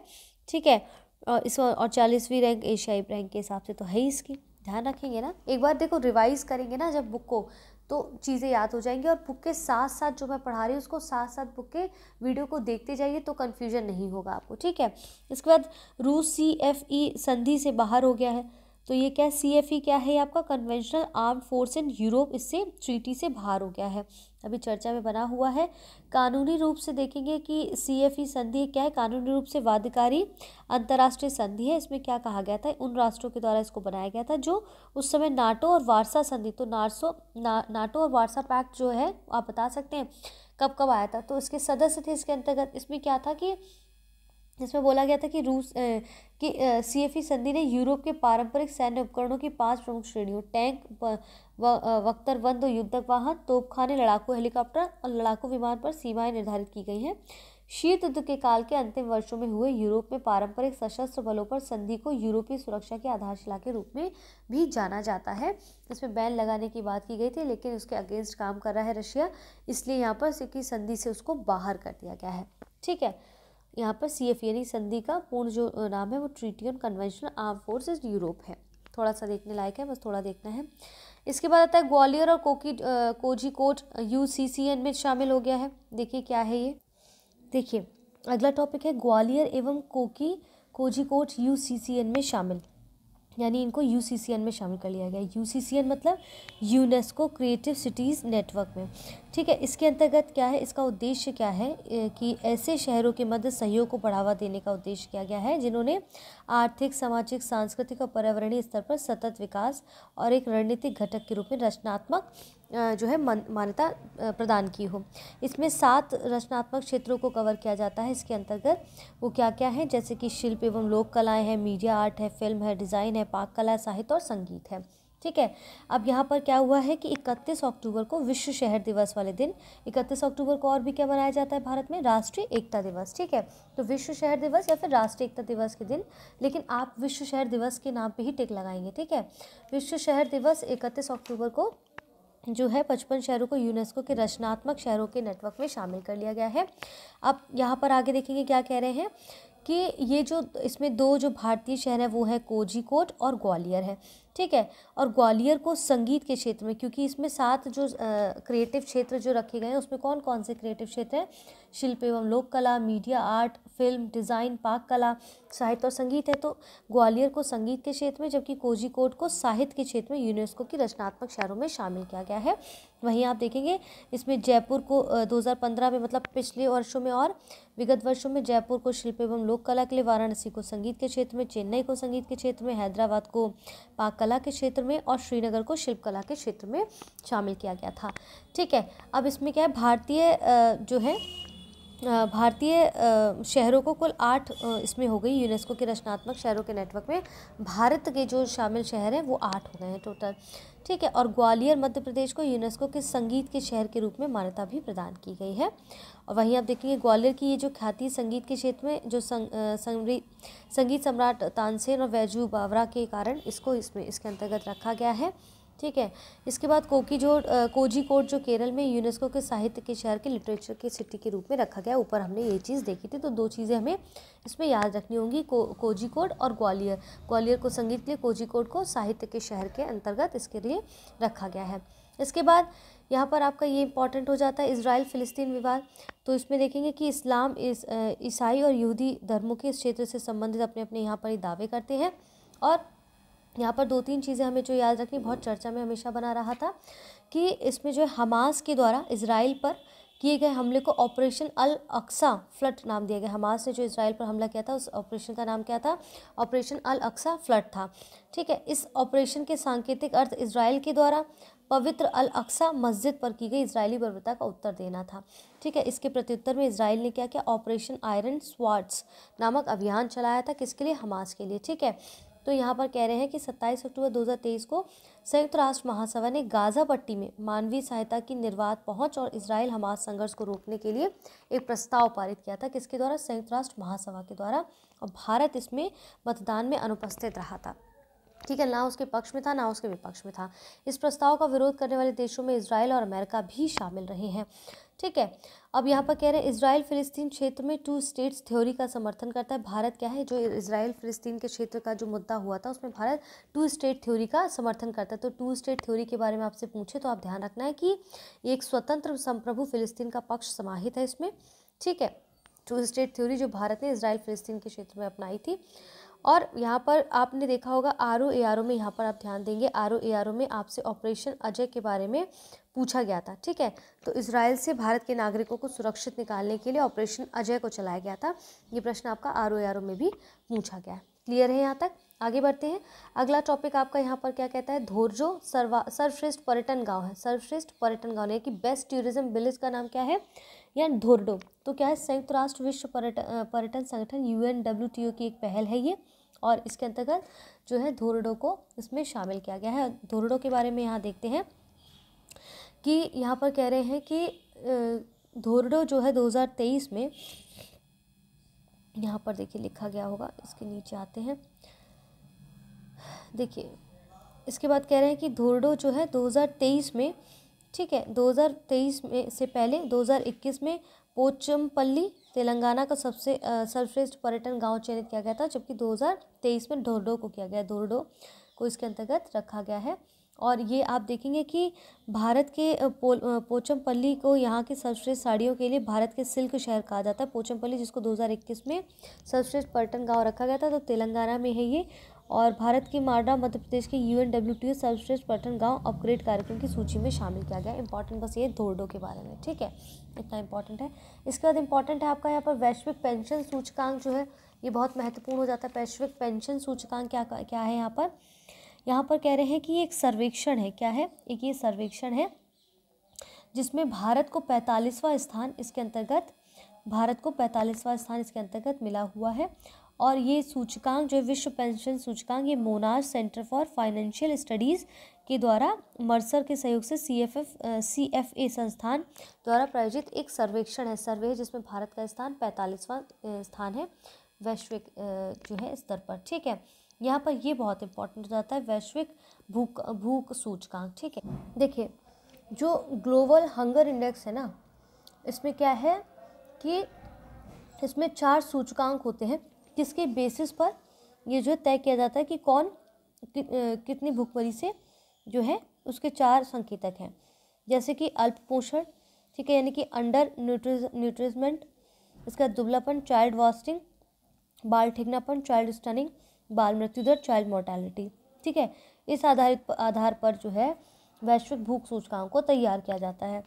ठीक है और इस और चालीसवीं रैंक एशियाई रैंक के हिसाब से तो है ही इसकी ध्यान रखेंगे ना एक बार देखो रिवाइज़ करेंगे ना जब बुक को तो चीज़ें याद हो जाएंगी और बुक के साथ साथ जो मैं पढ़ा रही हूँ उसको साथ साथ बुक के वीडियो को देखते जाइए तो कन्फ्यूजन नहीं होगा आपको ठीक है इसके बाद रूस सी एफ ई संधि से बाहर हो गया है तो ये क्या सी एफ ई क्या है आपका conventional arm force in Europe इससे ट्रीटी से बाहर हो गया है अभी चर्चा में बना हुआ है कानूनी रूप से देखेंगे कि सी एफ ई संधि क्या है कानूनी रूप से वादकारी अंतर्राष्ट्रीय संधि है इसमें क्या कहा गया था उन राष्ट्रों के द्वारा इसको बनाया गया था जो उस समय नाटो और वारसा संधि तो नार्सो ना, नाटो और वारसा पैक्ट जो है आप बता सकते हैं कब कब आया था तो इसके सदस्य थे इसके अंतर्गत इसमें क्या था कि जिसमें बोला गया था कि रूस कि सी एफ ई संधि ने यूरोप के पारंपरिक सैन्य उपकरणों की पांच प्रमुख श्रेणियों टैंक व, व, वक्तरबंद और युद्धक वाहन तोपखाने लड़ाकू हेलीकॉप्टर और लड़ाकू विमान पर सीमाएं निर्धारित की गई हैं शीत युद्ध के काल के अंतिम वर्षों में हुए यूरोप में पारंपरिक सशस्त्र बलों पर संधि को यूरोपीय सुरक्षा की आधारशिला के रूप में भी जाना जाता है इसमें बैन लगाने की बात की गई थी लेकिन उसके अगेंस्ट काम कर रहा है रशिया इसलिए यहाँ पर संधि से उसको बाहर कर दिया गया है ठीक है यहाँ पर सी एफ यानी संधि का पूर्ण जो नाम है वो treaty on conventional arm forces Europe है थोड़ा सा देखने लायक है बस थोड़ा देखना है इसके बाद आता है ग्वालियर और Kozhikode U C C N में शामिल हो गया है देखिए क्या है ये देखिए अगला टॉपिक है ग्वालियर एवं Kozhikode U C C N में शामिल यानी इनको यू में शामिल कर लिया गया यू मतलब यूनेस्को क्रिएटिव सिटीज़ नेटवर्क में ठीक है इसके अंतर्गत क्या है इसका उद्देश्य क्या है कि ऐसे शहरों के मध्य सहयोग को बढ़ावा देने का उद्देश्य किया गया है जिन्होंने आर्थिक सामाजिक सांस्कृतिक और पर्यावरणीय स्तर पर सतत विकास और एक रणनीतिक घटक के रूप में रचनात्मक जो है मान्यता प्रदान की हो इसमें सात रचनात्मक क्षेत्रों को कवर किया जाता है इसके अंतर्गत वो क्या क्या है जैसे कि शिल्प एवं लोक कलाएँ हैं मीडिया आर्ट है फिल्म है डिज़ाइन है पाक कला साहित्य और संगीत है ठीक है अब यहाँ पर क्या हुआ है कि 31 अक्टूबर को विश्व शहर दिवस वाले दिन 31 अक्टूबर को और भी क्या मनाया जाता है भारत में राष्ट्रीय एकता दिवस ठीक है तो विश्व शहर दिवस या फिर राष्ट्रीय एकता दिवस के दिन लेकिन आप विश्व शहर दिवस के नाम पे ही टिक लगाएंगे ठीक है विश्व शहर दिवस 31 अक्टूबर को जो है पचपन शहरों को यूनेस्को के रचनात्मक शहरों के नेटवर्क में शामिल कर लिया गया है अब यहाँ पर आगे देखेंगे क्या कह रहे हैं कि ये जो इसमें दो जो भारतीय शहर हैं वो है कोझिकोड और ग्वालियर है ठीक है और ग्वालियर को संगीत के क्षेत्र में क्योंकि इसमें सात जो क्रिएटिव क्षेत्र जो रखे गए हैं उसमें कौन कौन से क्रिएटिव क्षेत्र हैं शिल्प एवं लोक कला मीडिया आर्ट फिल्म डिज़ाइन पाक कला साहित्य और संगीत है तो ग्वालियर को संगीत के क्षेत्र में जबकि कोजीकोट को साहित्य के क्षेत्र में यूनेस्को की रचनात्मक शहरों में शामिल किया गया है वहीं आप देखेंगे इसमें जयपुर को 2015 में मतलब पिछले वर्षों में और विगत वर्षों में जयपुर को शिल्प एवं लोक कला के लिए वाराणसी को संगीत के क्षेत्र में चेन्नई को संगीत के क्षेत्र में हैदराबाद को पाक कला के क्षेत्र में और श्रीनगर को शिल्प कला के क्षेत्र में शामिल किया गया था ठीक है अब इसमें क्या है भारतीय जो है भारतीय शहरों को कुल आठ इसमें हो गई यूनेस्को के रचनात्मक शहरों के नेटवर्क में भारत के जो शामिल शहर हैं वो आठ हो गए हैं टोटल ठीक है और ग्वालियर मध्य प्रदेश को यूनेस्को के संगीत के शहर के रूप में मान्यता भी प्रदान की गई है और वहीं आप देखेंगे ग्वालियर की ये जो ख्याति संगीत के क्षेत्र में जो संग, संगीत सम्राट तानसेन और वैजू बावरा के कारण इसको इसमें इसके अंतर्गत रखा गया है ठीक है इसके बाद कोकी जो कोजी कोट जो केरल में यूनेस्को के साहित्य के शहर के लिटरेचर के सिटी के रूप में रखा गया ऊपर हमने ये चीज़ देखी थी तो दो चीज़ें हमें इसमें याद रखनी होंगी को, कोजी कोट और ग्वालियर ग्वालियर को संगीत के लिए कोजी कोट को साहित्य के शहर के अंतर्गत इसके लिए रखा गया है इसके बाद यहाँ पर आपका ये इंपॉर्टेंट हो जाता है इसराइल फ़िलिस्तीन विवाद तो इसमें देखेंगे कि इस्लाम इस ईसाई और यहूदी धर्मों के इस क्षेत्र से संबंधित अपने अपने यहाँ पर ही दावे करते हैं और यहाँ पर दो तीन चीज़ें हमें जो याद रखनी बहुत चर्चा में हमेशा बना रहा था कि इसमें जो है हमास के द्वारा इसराइल पर किए गए हमले को ऑपरेशन अल अक्सा फ्लड नाम दिया गया हमास ने जो इसराइल पर हमला किया था उस ऑपरेशन का नाम क्या था ऑपरेशन अल अक्सा फ्लड था ठीक है इस ऑपरेशन के सांकेतिक अर्थ इसराइल के द्वारा पवित्र अल अक्सा मस्जिद पर की गई इसराइली बर्वता का उत्तर देना था ठीक है इसके प्रत्युत्तर में इसराइल ने क्या किया ऑपरेशन आयरन स्वाड्स नामक अभियान चलाया था किसके लिए हमास के लिए ठीक है तो यहाँ पर कह रहे हैं कि 27 अक्टूबर 2023 को संयुक्त राष्ट्र महासभा ने गाजा पट्टी में मानवीय सहायता की निर्वाध पहुँच और इसराइल हमास संघर्ष को रोकने के लिए एक प्रस्ताव पारित किया था किसके द्वारा संयुक्त राष्ट्र महासभा के द्वारा और भारत इसमें मतदान में अनुपस्थित रहा था ठीक है ना उसके पक्ष में था ना उसके विपक्ष में था इस प्रस्ताव का विरोध करने वाले देशों में इसराइल और अमेरिका भी शामिल रहे हैं ठीक है अब यहाँ पर कह रहे हैं इसराइल फिलिस्तीन क्षेत्र में टू स्टेट्स थ्योरी का समर्थन करता है भारत क्या है जो इसराइल फिलिस्तीन के क्षेत्र का जो मुद्दा हुआ था उसमें भारत टू स्टेट थ्योरी का समर्थन करता है तो टू स्टेट थ्योरी के बारे में आपसे पूछे तो आप ध्यान रखना है कि एक स्वतंत्र संप्रभु फिलिस्तीन का पक्ष समाहित है इसमें ठीक है टू स्टेट थ्योरी जो भारत ने इसराइल फिलिस्तीन के क्षेत्र में अपनाई थी और यहाँ पर आपने देखा होगा R O A R O में यहाँ पर आप ध्यान देंगे R O A R O में आपसे ऑपरेशन अजय के बारे में पूछा गया था ठीक है तो इसराइल से भारत के नागरिकों को सुरक्षित निकालने के लिए ऑपरेशन अजय को चलाया गया था ये प्रश्न आपका R O A R O में भी पूछा गया है क्लियर है यहाँ तक आगे बढ़ते हैं अगला टॉपिक आपका यहाँ पर क्या कहता है धोरजो सर्वा सर्वश्रेष्ठ पर्यटन गाँव है सर्वश्रेष्ठ पर्यटन गाँव यानी कि बेस्ट टूरिज्म विलेज का नाम क्या है या धोरडो तो क्या है संयुक्त राष्ट्र विश्व पर्यटन पर्यटन संगठन U N W T O की एक पहल है ये और इसके अंतर्गत जो है धोरडो को इसमें शामिल किया गया है धोरडो के बारे में यहाँ देखते हैं कि यहाँ पर कह रहे हैं कि धोरडो जो है 2023 में यहाँ पर देखिए लिखा गया होगा इसके नीचे आते हैं देखिए इसके बाद कह रहे हैं कि धोरडो जो है 2023 में ठीक है 2023 में से पहले 2021 में पोचमपल्ली तेलंगाना का सबसे सर्वश्रेष्ठ पर्यटन गांव चयनित किया गया था जबकि 2023 में ढोरडो को किया गया ढोरडो को इसके अंतर्गत रखा गया है और ये आप देखेंगे कि भारत के पो, पोचमपल्ली को यहाँ की सर्वश्रेष्ठ साड़ियों के लिए भारत के सिल्क शहर कहा जाता है पोचमपल्ली जिसको 2021 में सर्वश्रेष्ठ पर्यटन गांव रखा गया था तो तेलंगाना में है ये और भारत के मार्डा मध्य प्रदेश के यू एन डब्ल्यू टी सर्वश्रेष्ठ पर्यटन गांव अपग्रेड कार्यक्रम की सूची में शामिल किया गया इंपॉर्टेंट बस ये धोडो के बारे में ठीक है इतना इंपॉर्टेंट है इसके बाद इंपॉर्टेंट है आपका यहाँ पर वैश्विक पेंशन सूचकांक जो है ये बहुत महत्वपूर्ण हो जाता है वैश्विक पेंशन सूचकांक क्या क्या है यहाँ पर यहाँ पर कह रहे हैं कि एक सर्वेक्षण है क्या है एक ये सर्वेक्षण है जिसमें भारत को पैंतालीसवां स्थान इसके अंतर्गत भारत को पैंतालीसवां स्थान इसके अंतर्गत मिला हुआ है और ये सूचकांक जो विश्व पेंशन सूचकांक ये Monash centre for financial studies के द्वारा मर्सर के सहयोग से C F F C F A संस्थान द्वारा प्रायोजित एक सर्वेक्षण है सर्वे जिसमें भारत का स्थान पैंतालीसवां स्थान है वैश्विक जो है स्तर पर ठीक है यहाँ पर ये बहुत इंपॉर्टेंट हो जाता है वैश्विक भूख भूख सूचकांक ठीक है देखिए जो ग्लोबल हंगर इंडेक्स है ना इसमें क्या है कि इसमें चार सूचकांक होते हैं किसके बेसिस पर ये जो तय किया जाता है कि कौन कि, कितनी भुखमरी से जो है उसके चार संकेतक हैं जैसे कि अल्प पोषण ठीक है यानी कि अंडर न्यूट्रिज न्यूट्रिजमेंट इसका दुबलापन चाइल्ड वास्टिंग बाल ठिकनापन चाइल्ड स्टनिंग बाल मृत्यु दर चाइल्ड मोर्टैलिटी ठीक है इस आधारित आधार पर जो है वैश्विक भूख सूचकांक को तैयार किया जाता है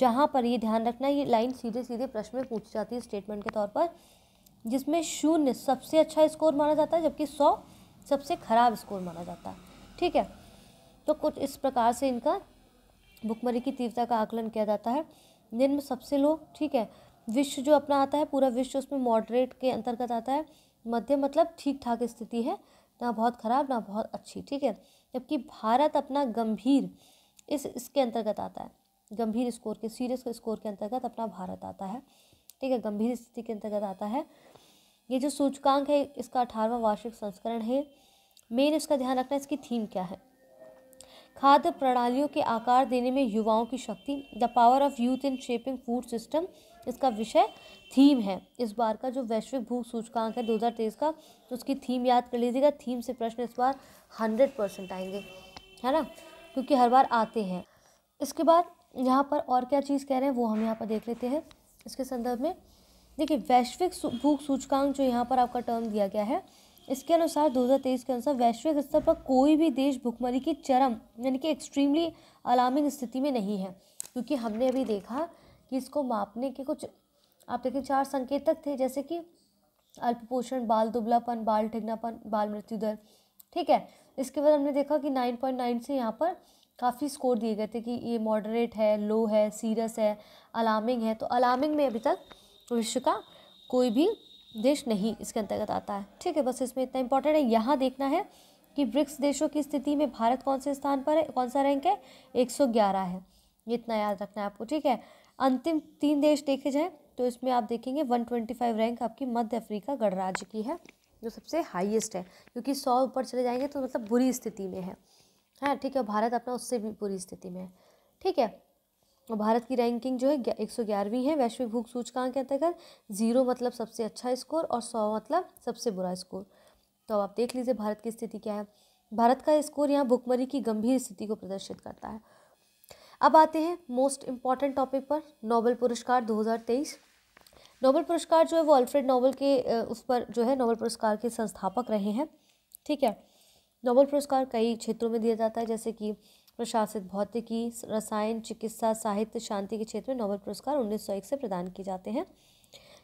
जहाँ पर ये ध्यान रखना ये लाइन सीधे सीधे प्रश्न में पूछी जाती है स्टेटमेंट के तौर पर जिसमें शून्य सबसे अच्छा स्कोर माना जाता है जबकि सौ सबसे खराब स्कोर माना जाता है ठीक है तो कुछ इस प्रकार से इनका भुखमरी की तीव्रता का आकलन किया जाता है निम्न सबसे लो ठीक है विश्व जो अपना आता है पूरा विश्व उसमें मॉडरेट के अंतर्गत आता है मध्य मतलब ठीक ठाक स्थिति है ना बहुत ख़राब ना बहुत अच्छी ठीक है जबकि भारत अपना गंभीर इस इसके अंतर्गत आता है गंभीर स्कोर के सीरियस स्कोर के अंतर्गत अपना भारत आता है ठीक है गंभीर स्थिति के अंतर्गत आता है ये जो सूचकांक है इसका अठारहवा वार्षिक संस्करण है मेन इसका ध्यान रखना है इसकी थीम क्या है खाद्य प्रणालियों के आकार देने में युवाओं की शक्ति the power of youth in shaping food system इसका विषय थीम है इस बार का जो वैश्विक भूख सूचकांक है 2023 का तो उसकी थीम याद कर लीजिएगा थीम से प्रश्न इस बार 100 परसेंट आएंगे है ना क्योंकि हर बार आते हैं इसके बाद यहाँ पर और क्या चीज़ कह रहे हैं वो हम यहाँ पर देख लेते हैं इसके संदर्भ में देखिए वैश्विक भूख सूचकांक जो यहाँ पर आपका टर्म दिया गया है इसके अनुसार 2023 के अनुसार वैश्विक स्तर पर कोई भी देश भुखमरी की चरम यानी कि एक्सट्रीमली अलार्मिंग स्थिति में नहीं है क्योंकि हमने अभी देखा कि इसको मापने के कुछ आप देखें चार संकेतक थे जैसे कि अल्प पोषण बाल दुबलापन बाल ठिगनापन बाल मृत्यु दर ठीक है इसके बाद हमने देखा कि नाइन से यहाँ पर काफ़ी स्कोर दिए गए थे कि ये मॉडरेट है लो है सीरियस है अलार्मिंग है तो अलार्मिंग में अभी तक विश्व का कोई भी देश नहीं इसके अंतर्गत आता है ठीक है बस इसमें इतना इंपॉर्टेंट है यहाँ देखना है कि ब्रिक्स देशों की स्थिति में भारत कौन से स्थान पर है कौन सा रैंक है ग्यारह है ये इतना याद रखना है आपको ठीक है अंतिम तीन देश देखे जाएँ तो इसमें आप देखेंगे फाइव रैंक आपकी मध्य अफ्रीका गणराज्य की है जो सबसे हाईएस्ट है क्योंकि सौ ऊपर चले जाएंगे तो मतलब बुरी स्थिति में है हाँ ठीक है भारत अपना उससे भी बुरी स्थिति में है ठीक है और भारत की रैंकिंग जो है एक सौ ग्यारहवीं है वैश्विक भूख सूचकांक के अंतर्गत जीरो मतलब सबसे अच्छा स्कोर और सौ मतलब सबसे बुरा स्कोर तो आप देख लीजिए भारत की स्थिति क्या है भारत का स्कोर यहाँ भुखमरी की गंभीर स्थिति को प्रदर्शित करता है अब आते हैं मोस्ट इम्पॉर्टेंट टॉपिक पर नोबेल पुरस्कार 2023 नोबेल पुरस्कार जो है वो अल्फ्रेड नोबेल के उस पर जो है नोबेल पुरस्कार के संस्थापक रहे हैं ठीक है नोबेल पुरस्कार कई क्षेत्रों में दिया जाता है जैसे कि प्रशासित भौतिकी रसायन चिकित्सा साहित्य शांति के क्षेत्र में नोबेल पुरस्कार 1901 से प्रदान किए जाते हैं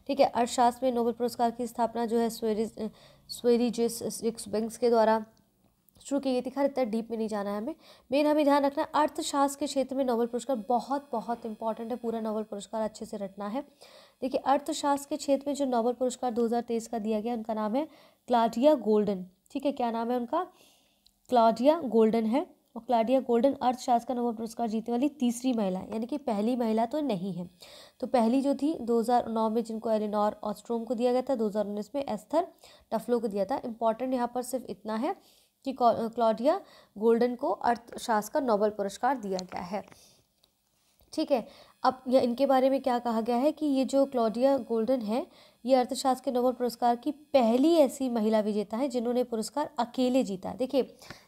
ठीक है अर्थशास्त्र में नोबल पुरस्कार की स्थापना जो है स्वेरिज स्वेरिजिस बैंक्स के द्वारा शुरू की गई थी खैर इतना डीप में नहीं जाना है हमें मेन हमें ध्यान रखना है अर्थशास्त्र के क्षेत्र में नोबेल पुरस्कार बहुत बहुत इंपॉर्टेंट है पूरा नोबेल पुरस्कार अच्छे से रटना है देखिए अर्थशास्त्र के क्षेत्र में जो नोबेल पुरस्कार 2023 का दिया गया उनका नाम है क्लाडिया गोल्डन ठीक है क्या नाम है उनका क्लाडिया गोल्डन है और क्लाडिया गोल्डन अर्थशास्त्र का नोबल पुरस्कार जीतने वाली तीसरी महिला यानी कि पहली महिला तो नहीं है तो पहली जो थी 2009 में जिनको एलिनॉर ऑस्ट्रोम को दिया गया था 2019 में एस्थर टफलो को दिया था इंपॉर्टेंट यहाँ पर सिर्फ इतना है कि क्लाडिया गोल्डन को अर्थशास्त्र का नोबल पुरस्कार दिया गया है ठीक है अब या इनके बारे में क्या कहा गया है कि ये जो क्लाडिया गोल्डन है ये अर्थशास्त्र के नोबल पुरस्कार की पहली ऐसी महिला विजेता है जिन्होंने पुरस्कार अकेले जीता देखिए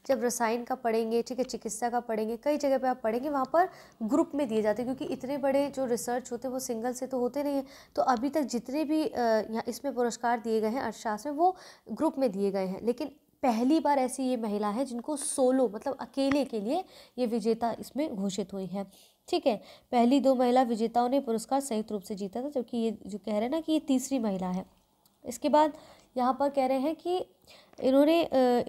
जब रसायन का पढ़ेंगे ठीक है चिकित्सा का पढ़ेंगे कई जगह पे आप पढ़ेंगे वहाँ पर ग्रुप में दिए जाते हैं क्योंकि इतने बड़े जो रिसर्च होते हैं वो सिंगल से तो होते नहीं हैं तो अभी तक जितने भी यहाँ इसमें पुरस्कार दिए गए हैं अर्थशास्त्र में वो ग्रुप में दिए गए हैं लेकिन पहली बार ऐसी ये महिला है जिनको सोलो मतलब अकेले के लिए ये विजेता इसमें घोषित हुई है ठीक है पहली दो महिला विजेताओं ने पुरस्कार संयुक्त रूप से जीता था जबकि ये जो कह रहे हैं ना कि ये तीसरी महिला है इसके बाद यहाँ पर कह रहे हैं कि इन्होंने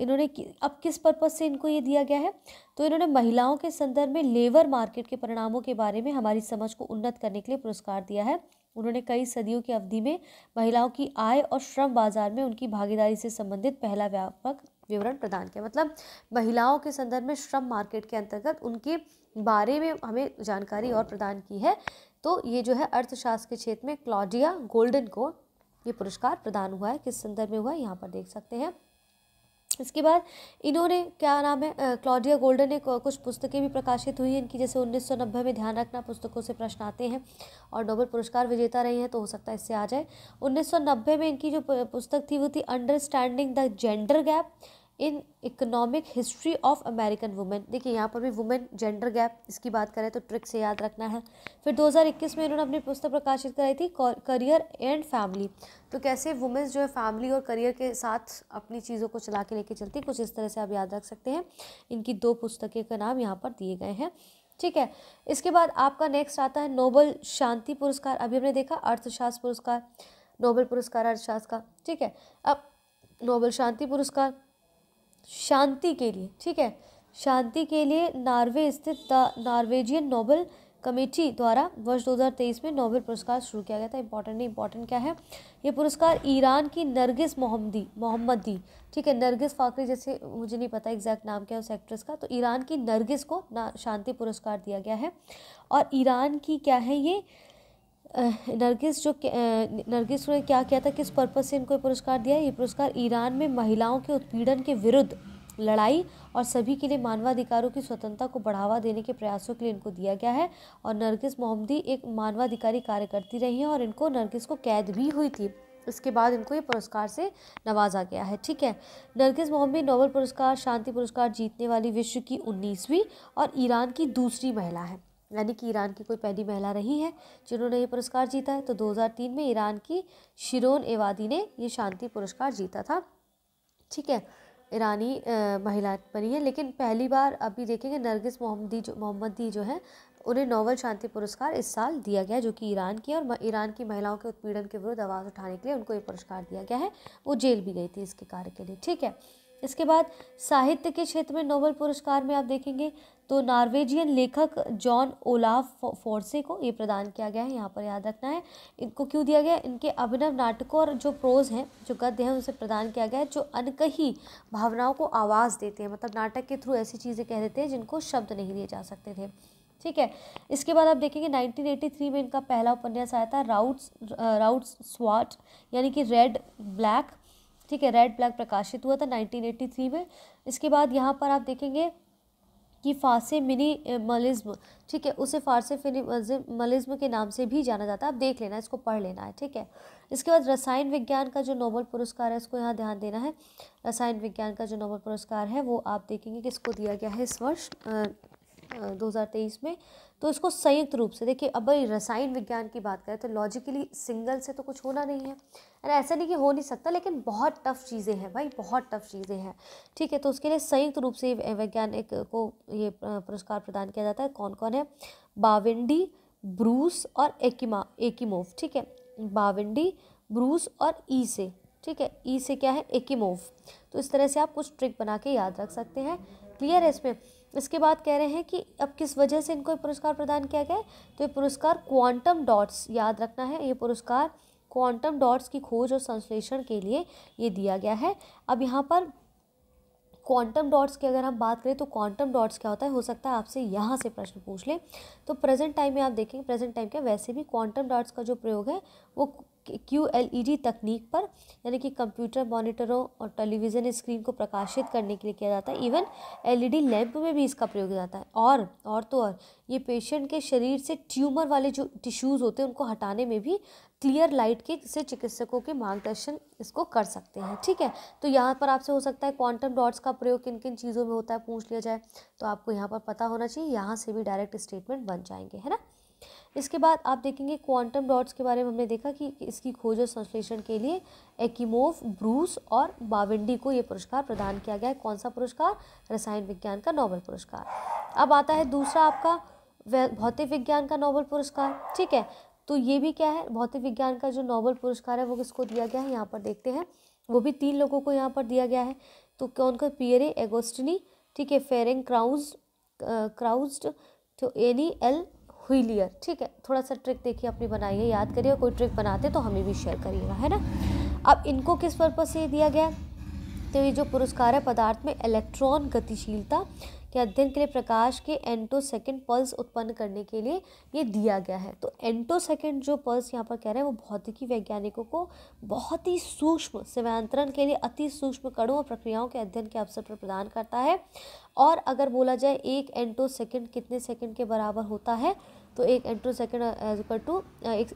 इन्होंने अब किस पर्पज़ से इनको ये दिया गया है तो इन्होंने महिलाओं के संदर्भ में लेबर मार्केट के परिणामों के बारे में हमारी समझ को उन्नत करने के लिए पुरस्कार दिया है उन्होंने कई सदियों की अवधि में महिलाओं की आय और श्रम बाजार में उनकी भागीदारी से संबंधित पहला व्यापक विवरण प्रदान किया मतलब महिलाओं के संदर्भ में श्रम मार्केट के अंतर्गत उनके बारे में हमें जानकारी और प्रदान की है तो ये जो है अर्थशास्त्र के क्षेत्र में क्लॉडिया गोल्डन को ये पुरस्कार प्रदान हुआ है किस संदर्भ में हुआ है यहाँ पर देख सकते हैं इसके बाद इन्होंने क्या नाम है क्लॉडिया गोल्डन ने कुछ पुस्तकें भी प्रकाशित हुई हैं इनकी जैसे उन्नीस में ध्यान रखना पुस्तकों से प्रश्न आते हैं और नोबेल पुरस्कार विजेता रही हैं तो हो सकता है इससे आ जाए उन्नीस में इनकी जो पुस्तक थी वो थी understanding the gender gap in economic history of American women देखिए यहाँ पर भी वुमेन जेंडर गैप इसकी बात करें तो ट्रिक से याद रखना है फिर 2021 में इन्होंने अपनी पुस्तक प्रकाशित कराई थी करियर एंड फैमिली तो कैसे वुमेन्स जो है फैमिली और करियर के साथ अपनी चीज़ों को चला के लेके चलती कुछ इस तरह से आप याद रख सकते हैं इनकी दो पुस्तकें का नाम यहाँ पर दिए गए हैं ठीक है इसके बाद आपका नेक्स्ट आता है नोबल शांति पुरस्कार अभी हमने देखा अर्थशास्त्र पुरस्कार नोबल पुरस्कार अर्थशास्त्र का ठीक है अब नोबल शांति पुरस्कार शांति के लिए ठीक है शांति के लिए नार्वे स्थित द नार्वेजियन नोबल कमेटी द्वारा वर्ष 2023 में नोबेल पुरस्कार शुरू किया गया था इंपॉर्टेंट नहीं इंपॉर्टेंट क्या है ये पुरस्कार ईरान की नरगिस मोहम्मदी मोहम्मदी ठीक है नरगिस फाकरी जैसे मुझे नहीं पता एग्जैक्ट नाम क्या है उस एक्ट्रेस का तो ईरान की नरगिस को ना शांति पुरस्कार दिया गया है और ईरान की क्या है ये नरगिस जो नरगिस ने क्या किया था किस पर्पज़ से इनको ये पुरस्कार दिया ये पुरस्कार ईरान में महिलाओं के उत्पीड़न के विरुद्ध लड़ाई और सभी के लिए मानवाधिकारों की स्वतंत्रता को बढ़ावा देने के प्रयासों के लिए इनको दिया गया है और नरगिस मोहम्मदी एक मानवाधिकारी कार्यकर्ती रही हैं और इनको नरगिस को कैद भी हुई थी इसके बाद इनको ये पुरस्कार से नवाजा गया है ठीक है नरगिस मोहम्मदी नोबल पुरस्कार शांति पुरस्कार जीतने वाली विश्व की उन्नीसवीं और ईरान की दूसरी महिला है यानी कि ईरान की कोई पहली महिला रही है जिन्होंने ये पुरस्कार जीता है तो 2003 में ईरान की शिरोन एवादी ने ये शांति पुरस्कार जीता था ठीक है ईरानी महिला बनी है लेकिन पहली बार अभी देखेंगे नरगिस मोहम्मदी जो मोहम्मदी जो है उन्हें नोबल शांति पुरस्कार इस साल दिया गया जो कि ईरान की और ईरान की महिलाओं के उत्पीड़न के विरुद्ध आवाज़ उठाने के लिए उनको ये पुरस्कार दिया गया है वो जेल भी गई थी इसके कार्य के लिए ठीक है इसके बाद साहित्य के क्षेत्र में नोबल पुरस्कार में आप देखेंगे तो नॉर्वेजियन लेखक जॉन ओलाफ फोर्से को ये प्रदान किया गया है यहाँ पर याद रखना है इनको क्यों दिया गया इनके अभिनव नाटकों और जो प्रोज हैं जो गद्य हैं उनसे प्रदान किया गया है जो अनकही भावनाओं को आवाज़ देते हैं मतलब नाटक के थ्रू ऐसी चीज़ें कह देते हैं जिनको शब्द नहीं दिए जा सकते थे ठीक है इसके बाद आप देखेंगे 1983 में इनका पहला उपन्यास आया था राउट्स राउट्स स्वाट यानी कि रेड ब्लैक ठीक है रेड ब्लैक प्रकाशित हुआ था 1983 में इसके बाद यहाँ पर आप देखेंगे कि फारसी मलिज्म ठीक है उसे फारसी मलिज्म के नाम से भी जाना जाता है आप देख लेना इसको पढ़ लेना है ठीक है इसके बाद रसायन विज्ञान का जो नोबल पुरस्कार है इसको यहाँ ध्यान देना है रसायन विज्ञान का जो नोबल पुरस्कार है वो आप देखेंगे किसको दिया गया है इस वर्ष दो में तो इसको संयुक्त रूप से देखिए अब भाई रसायन विज्ञान की बात करें तो लॉजिकली सिंगल से तो कुछ होना नहीं है एंड ऐसा नहीं कि हो नहीं सकता लेकिन बहुत टफ चीज़ें हैं भाई बहुत टफ चीज़ें हैं ठीक है तो उसके लिए संयुक्त रूप से वैज्ञानिक को ये पुरस्कार प्रदान किया जाता है कौन कौन है बाविंडी ब्रूस और एकिमा एकिमोव ठीक है बाविंडी ब्रूस और ई से ठीक है ई से क्या है एकिमोव तो इस तरह से आप कुछ ट्रिक बना के याद रख सकते हैं क्लियर है इसमें इसके बाद कह रहे हैं कि अब किस वजह से इनको पुरस्कार प्रदान किया गया तो ये पुरस्कार क्वांटम डॉट्स याद रखना है ये पुरस्कार क्वांटम डॉट्स की खोज और संश्लेषण के लिए ये दिया गया है अब यहाँ पर क्वांटम डॉट्स की अगर हम बात करें तो क्वांटम डॉट्स क्या होता है हो सकता है आपसे यहाँ से प्रश्न पूछ लें तो प्रेजेंट टाइम में आप देखेंगे प्रेजेंट टाइम का वैसे भी क्वांटम डॉट्स का जो प्रयोग है वो क्यू एल ई डी तकनीक पर यानी कि कंप्यूटर मॉनिटरों और टेलीविज़न स्क्रीन को प्रकाशित करने के लिए किया जाता है even L E D lamp में भी इसका प्रयोग किया जाता है और और तो और ये पेशेंट के शरीर से ट्यूमर वाले जो टिश्यूज़ होते हैं उनको हटाने में भी क्लियर लाइट के से चिकित्सकों के मार्गदर्शन इसको कर सकते हैं ठीक है तो यहाँ पर आपसे हो सकता है क्वांटम डॉट्स का प्रयोग किन किन चीज़ों में होता है पूछ लिया जाए तो आपको यहाँ पर पता होना चाहिए यहाँ से भी डायरेक्ट स्टेटमेंट बन जाएंगे है ना इसके बाद आप देखेंगे क्वांटम डॉट्स के बारे में हमने देखा कि इसकी खोज और संश्लेषण के लिए एकिमोव ब्रूस और बाविंडी को ये पुरस्कार प्रदान किया गया है कौन सा पुरस्कार रसायन विज्ञान का नोबल पुरस्कार अब आता है दूसरा आपका भौतिक विज्ञान का नोबल पुरस्कार ठीक है तो ये भी क्या है भौतिक विज्ञान का जो नोबल पुरस्कार है वो किसको दिया गया है यहाँ पर देखते हैं वो भी तीन लोगों को यहाँ पर दिया गया है तो कौन का पियरे एगोस्टनी ठीक है फेरेंग क्राउज क्राउज्ड तो एनी एल हुईलियर ठीक है थोड़ा सा ट्रिक देखिए अपनी बनाइए याद करिए कोई ट्रिक बनाते तो हमें भी शेयर करिएगा है ना अब इनको किस पर्पज़ से दिया गया तो ये जो पुरस्कार है पदार्थ में इलेक्ट्रॉन गतिशीलता के अध्ययन के लिए प्रकाश के एंटोसेकेंड पल्स उत्पन्न करने के लिए ये दिया गया है तो एंटो सेकेंड जो पल्स यहाँ पर कह रहे हैं वो भौतिकी वैज्ञानिकों को बहुत ही सूक्ष्म सेवांतरण के लिए अति सूक्ष्म कड़ों और प्रक्रियाओं के अध्ययन के अवसर पर प्रदान करता है और अगर बोला जाए एक एंटोसेकेंड कितने सेकेंड के बराबर होता है तो एक attosecond as equal to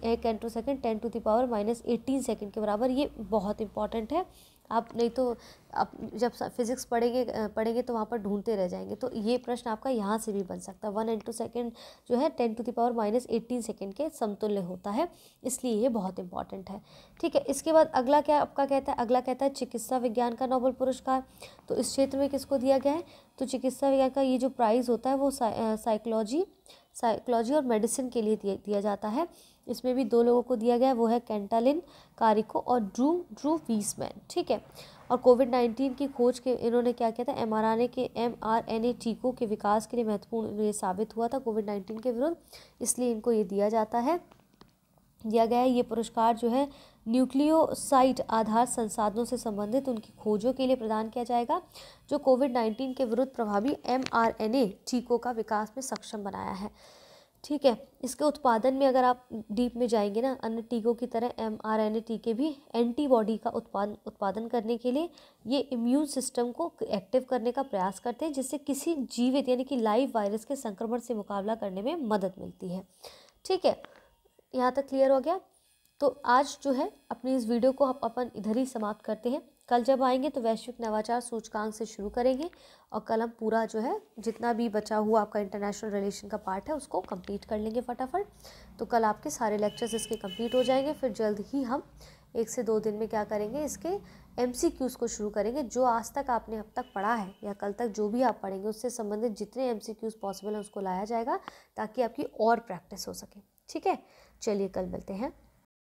एक attosecond ten to the power minus eighteen second के बराबर ये बहुत इंपॉर्टेंट है आप नहीं तो आप जब फिजिक्स पढ़ेंगे पढ़ेंगे तो वहाँ पर ढूंढते रह जाएंगे तो ये प्रश्न आपका यहाँ से भी बन सकता है वन इंटू सेकेंड जो है ten to power minus eighteen second के समतुल्य होता है इसलिए ये बहुत इंपॉर्टेंट है ठीक है इसके बाद अगला क्या आपका कहता है अगला कहता है चिकित्सा विज्ञान का नोबल पुरस्कार तो इस क्षेत्र में किसको दिया गया है तो चिकित्सा विज्ञान का ये जो प्राइज़ होता है वो साइकोलॉजी साइकोलॉजी और मेडिसिन के लिए दिया जाता है इसमें भी दो लोगों को दिया गया वो है कैंटालिन कारिको और ड्रू ड्रू वीसमैन ठीक है और कोविड नाइन्टीन की खोज के इन्होंने क्या किया था एम आर ए के एम आर एन ए टीकों के विकास के लिए महत्वपूर्ण ये साबित हुआ था कोविड नाइन्टीन के विरुद्ध इसलिए इनको ये दिया जाता है दिया गया है ये पुरस्कार जो है न्यूक्लियोसाइट आधार संसाधनों से संबंधित उनकी खोजों के लिए प्रदान किया जाएगा जो कोविड नाइन्टीन के विरुद्ध प्रभावी एम टीकों का विकास में सक्षम बनाया है ठीक है इसके उत्पादन में अगर आप डीप में जाएंगे ना अन्य टीकों की तरह एम आर एन ए टीके भी एंटीबॉडी का उत्पादन उत्पादन करने के लिए ये इम्यून सिस्टम को एक्टिव करने का प्रयास करते हैं जिससे किसी जीवित यानी कि लाइव वायरस के संक्रमण से मुकाबला करने में मदद मिलती है ठीक है यहाँ तक क्लियर हो गया तो आज जो है अपनी इस वीडियो को हम अपन इधर ही समाप्त करते हैं कल जब आएंगे तो वैश्विक नवाचार सूचकांक से शुरू करेंगे और कल हम पूरा जो है जितना भी बचा हुआ आपका इंटरनेशनल रिलेशन का पार्ट है उसको कंप्लीट कर लेंगे फटाफट तो कल आपके सारे लेक्चर्स इसके कंप्लीट हो जाएंगे फिर जल्द ही हम एक से दो दिन में क्या करेंगे इसके एम सी क्यूज़ को शुरू करेंगे जो आज तक आपने अब तक पढ़ा है या कल तक जो भी आप पढ़ेंगे उससे संबंधित जितने एम सी क्यूज़ पॉसिबल हैं उसको लाया जाएगा ताकि आपकी और प्रैक्टिस हो सके ठीक है चलिए कल मिलते हैं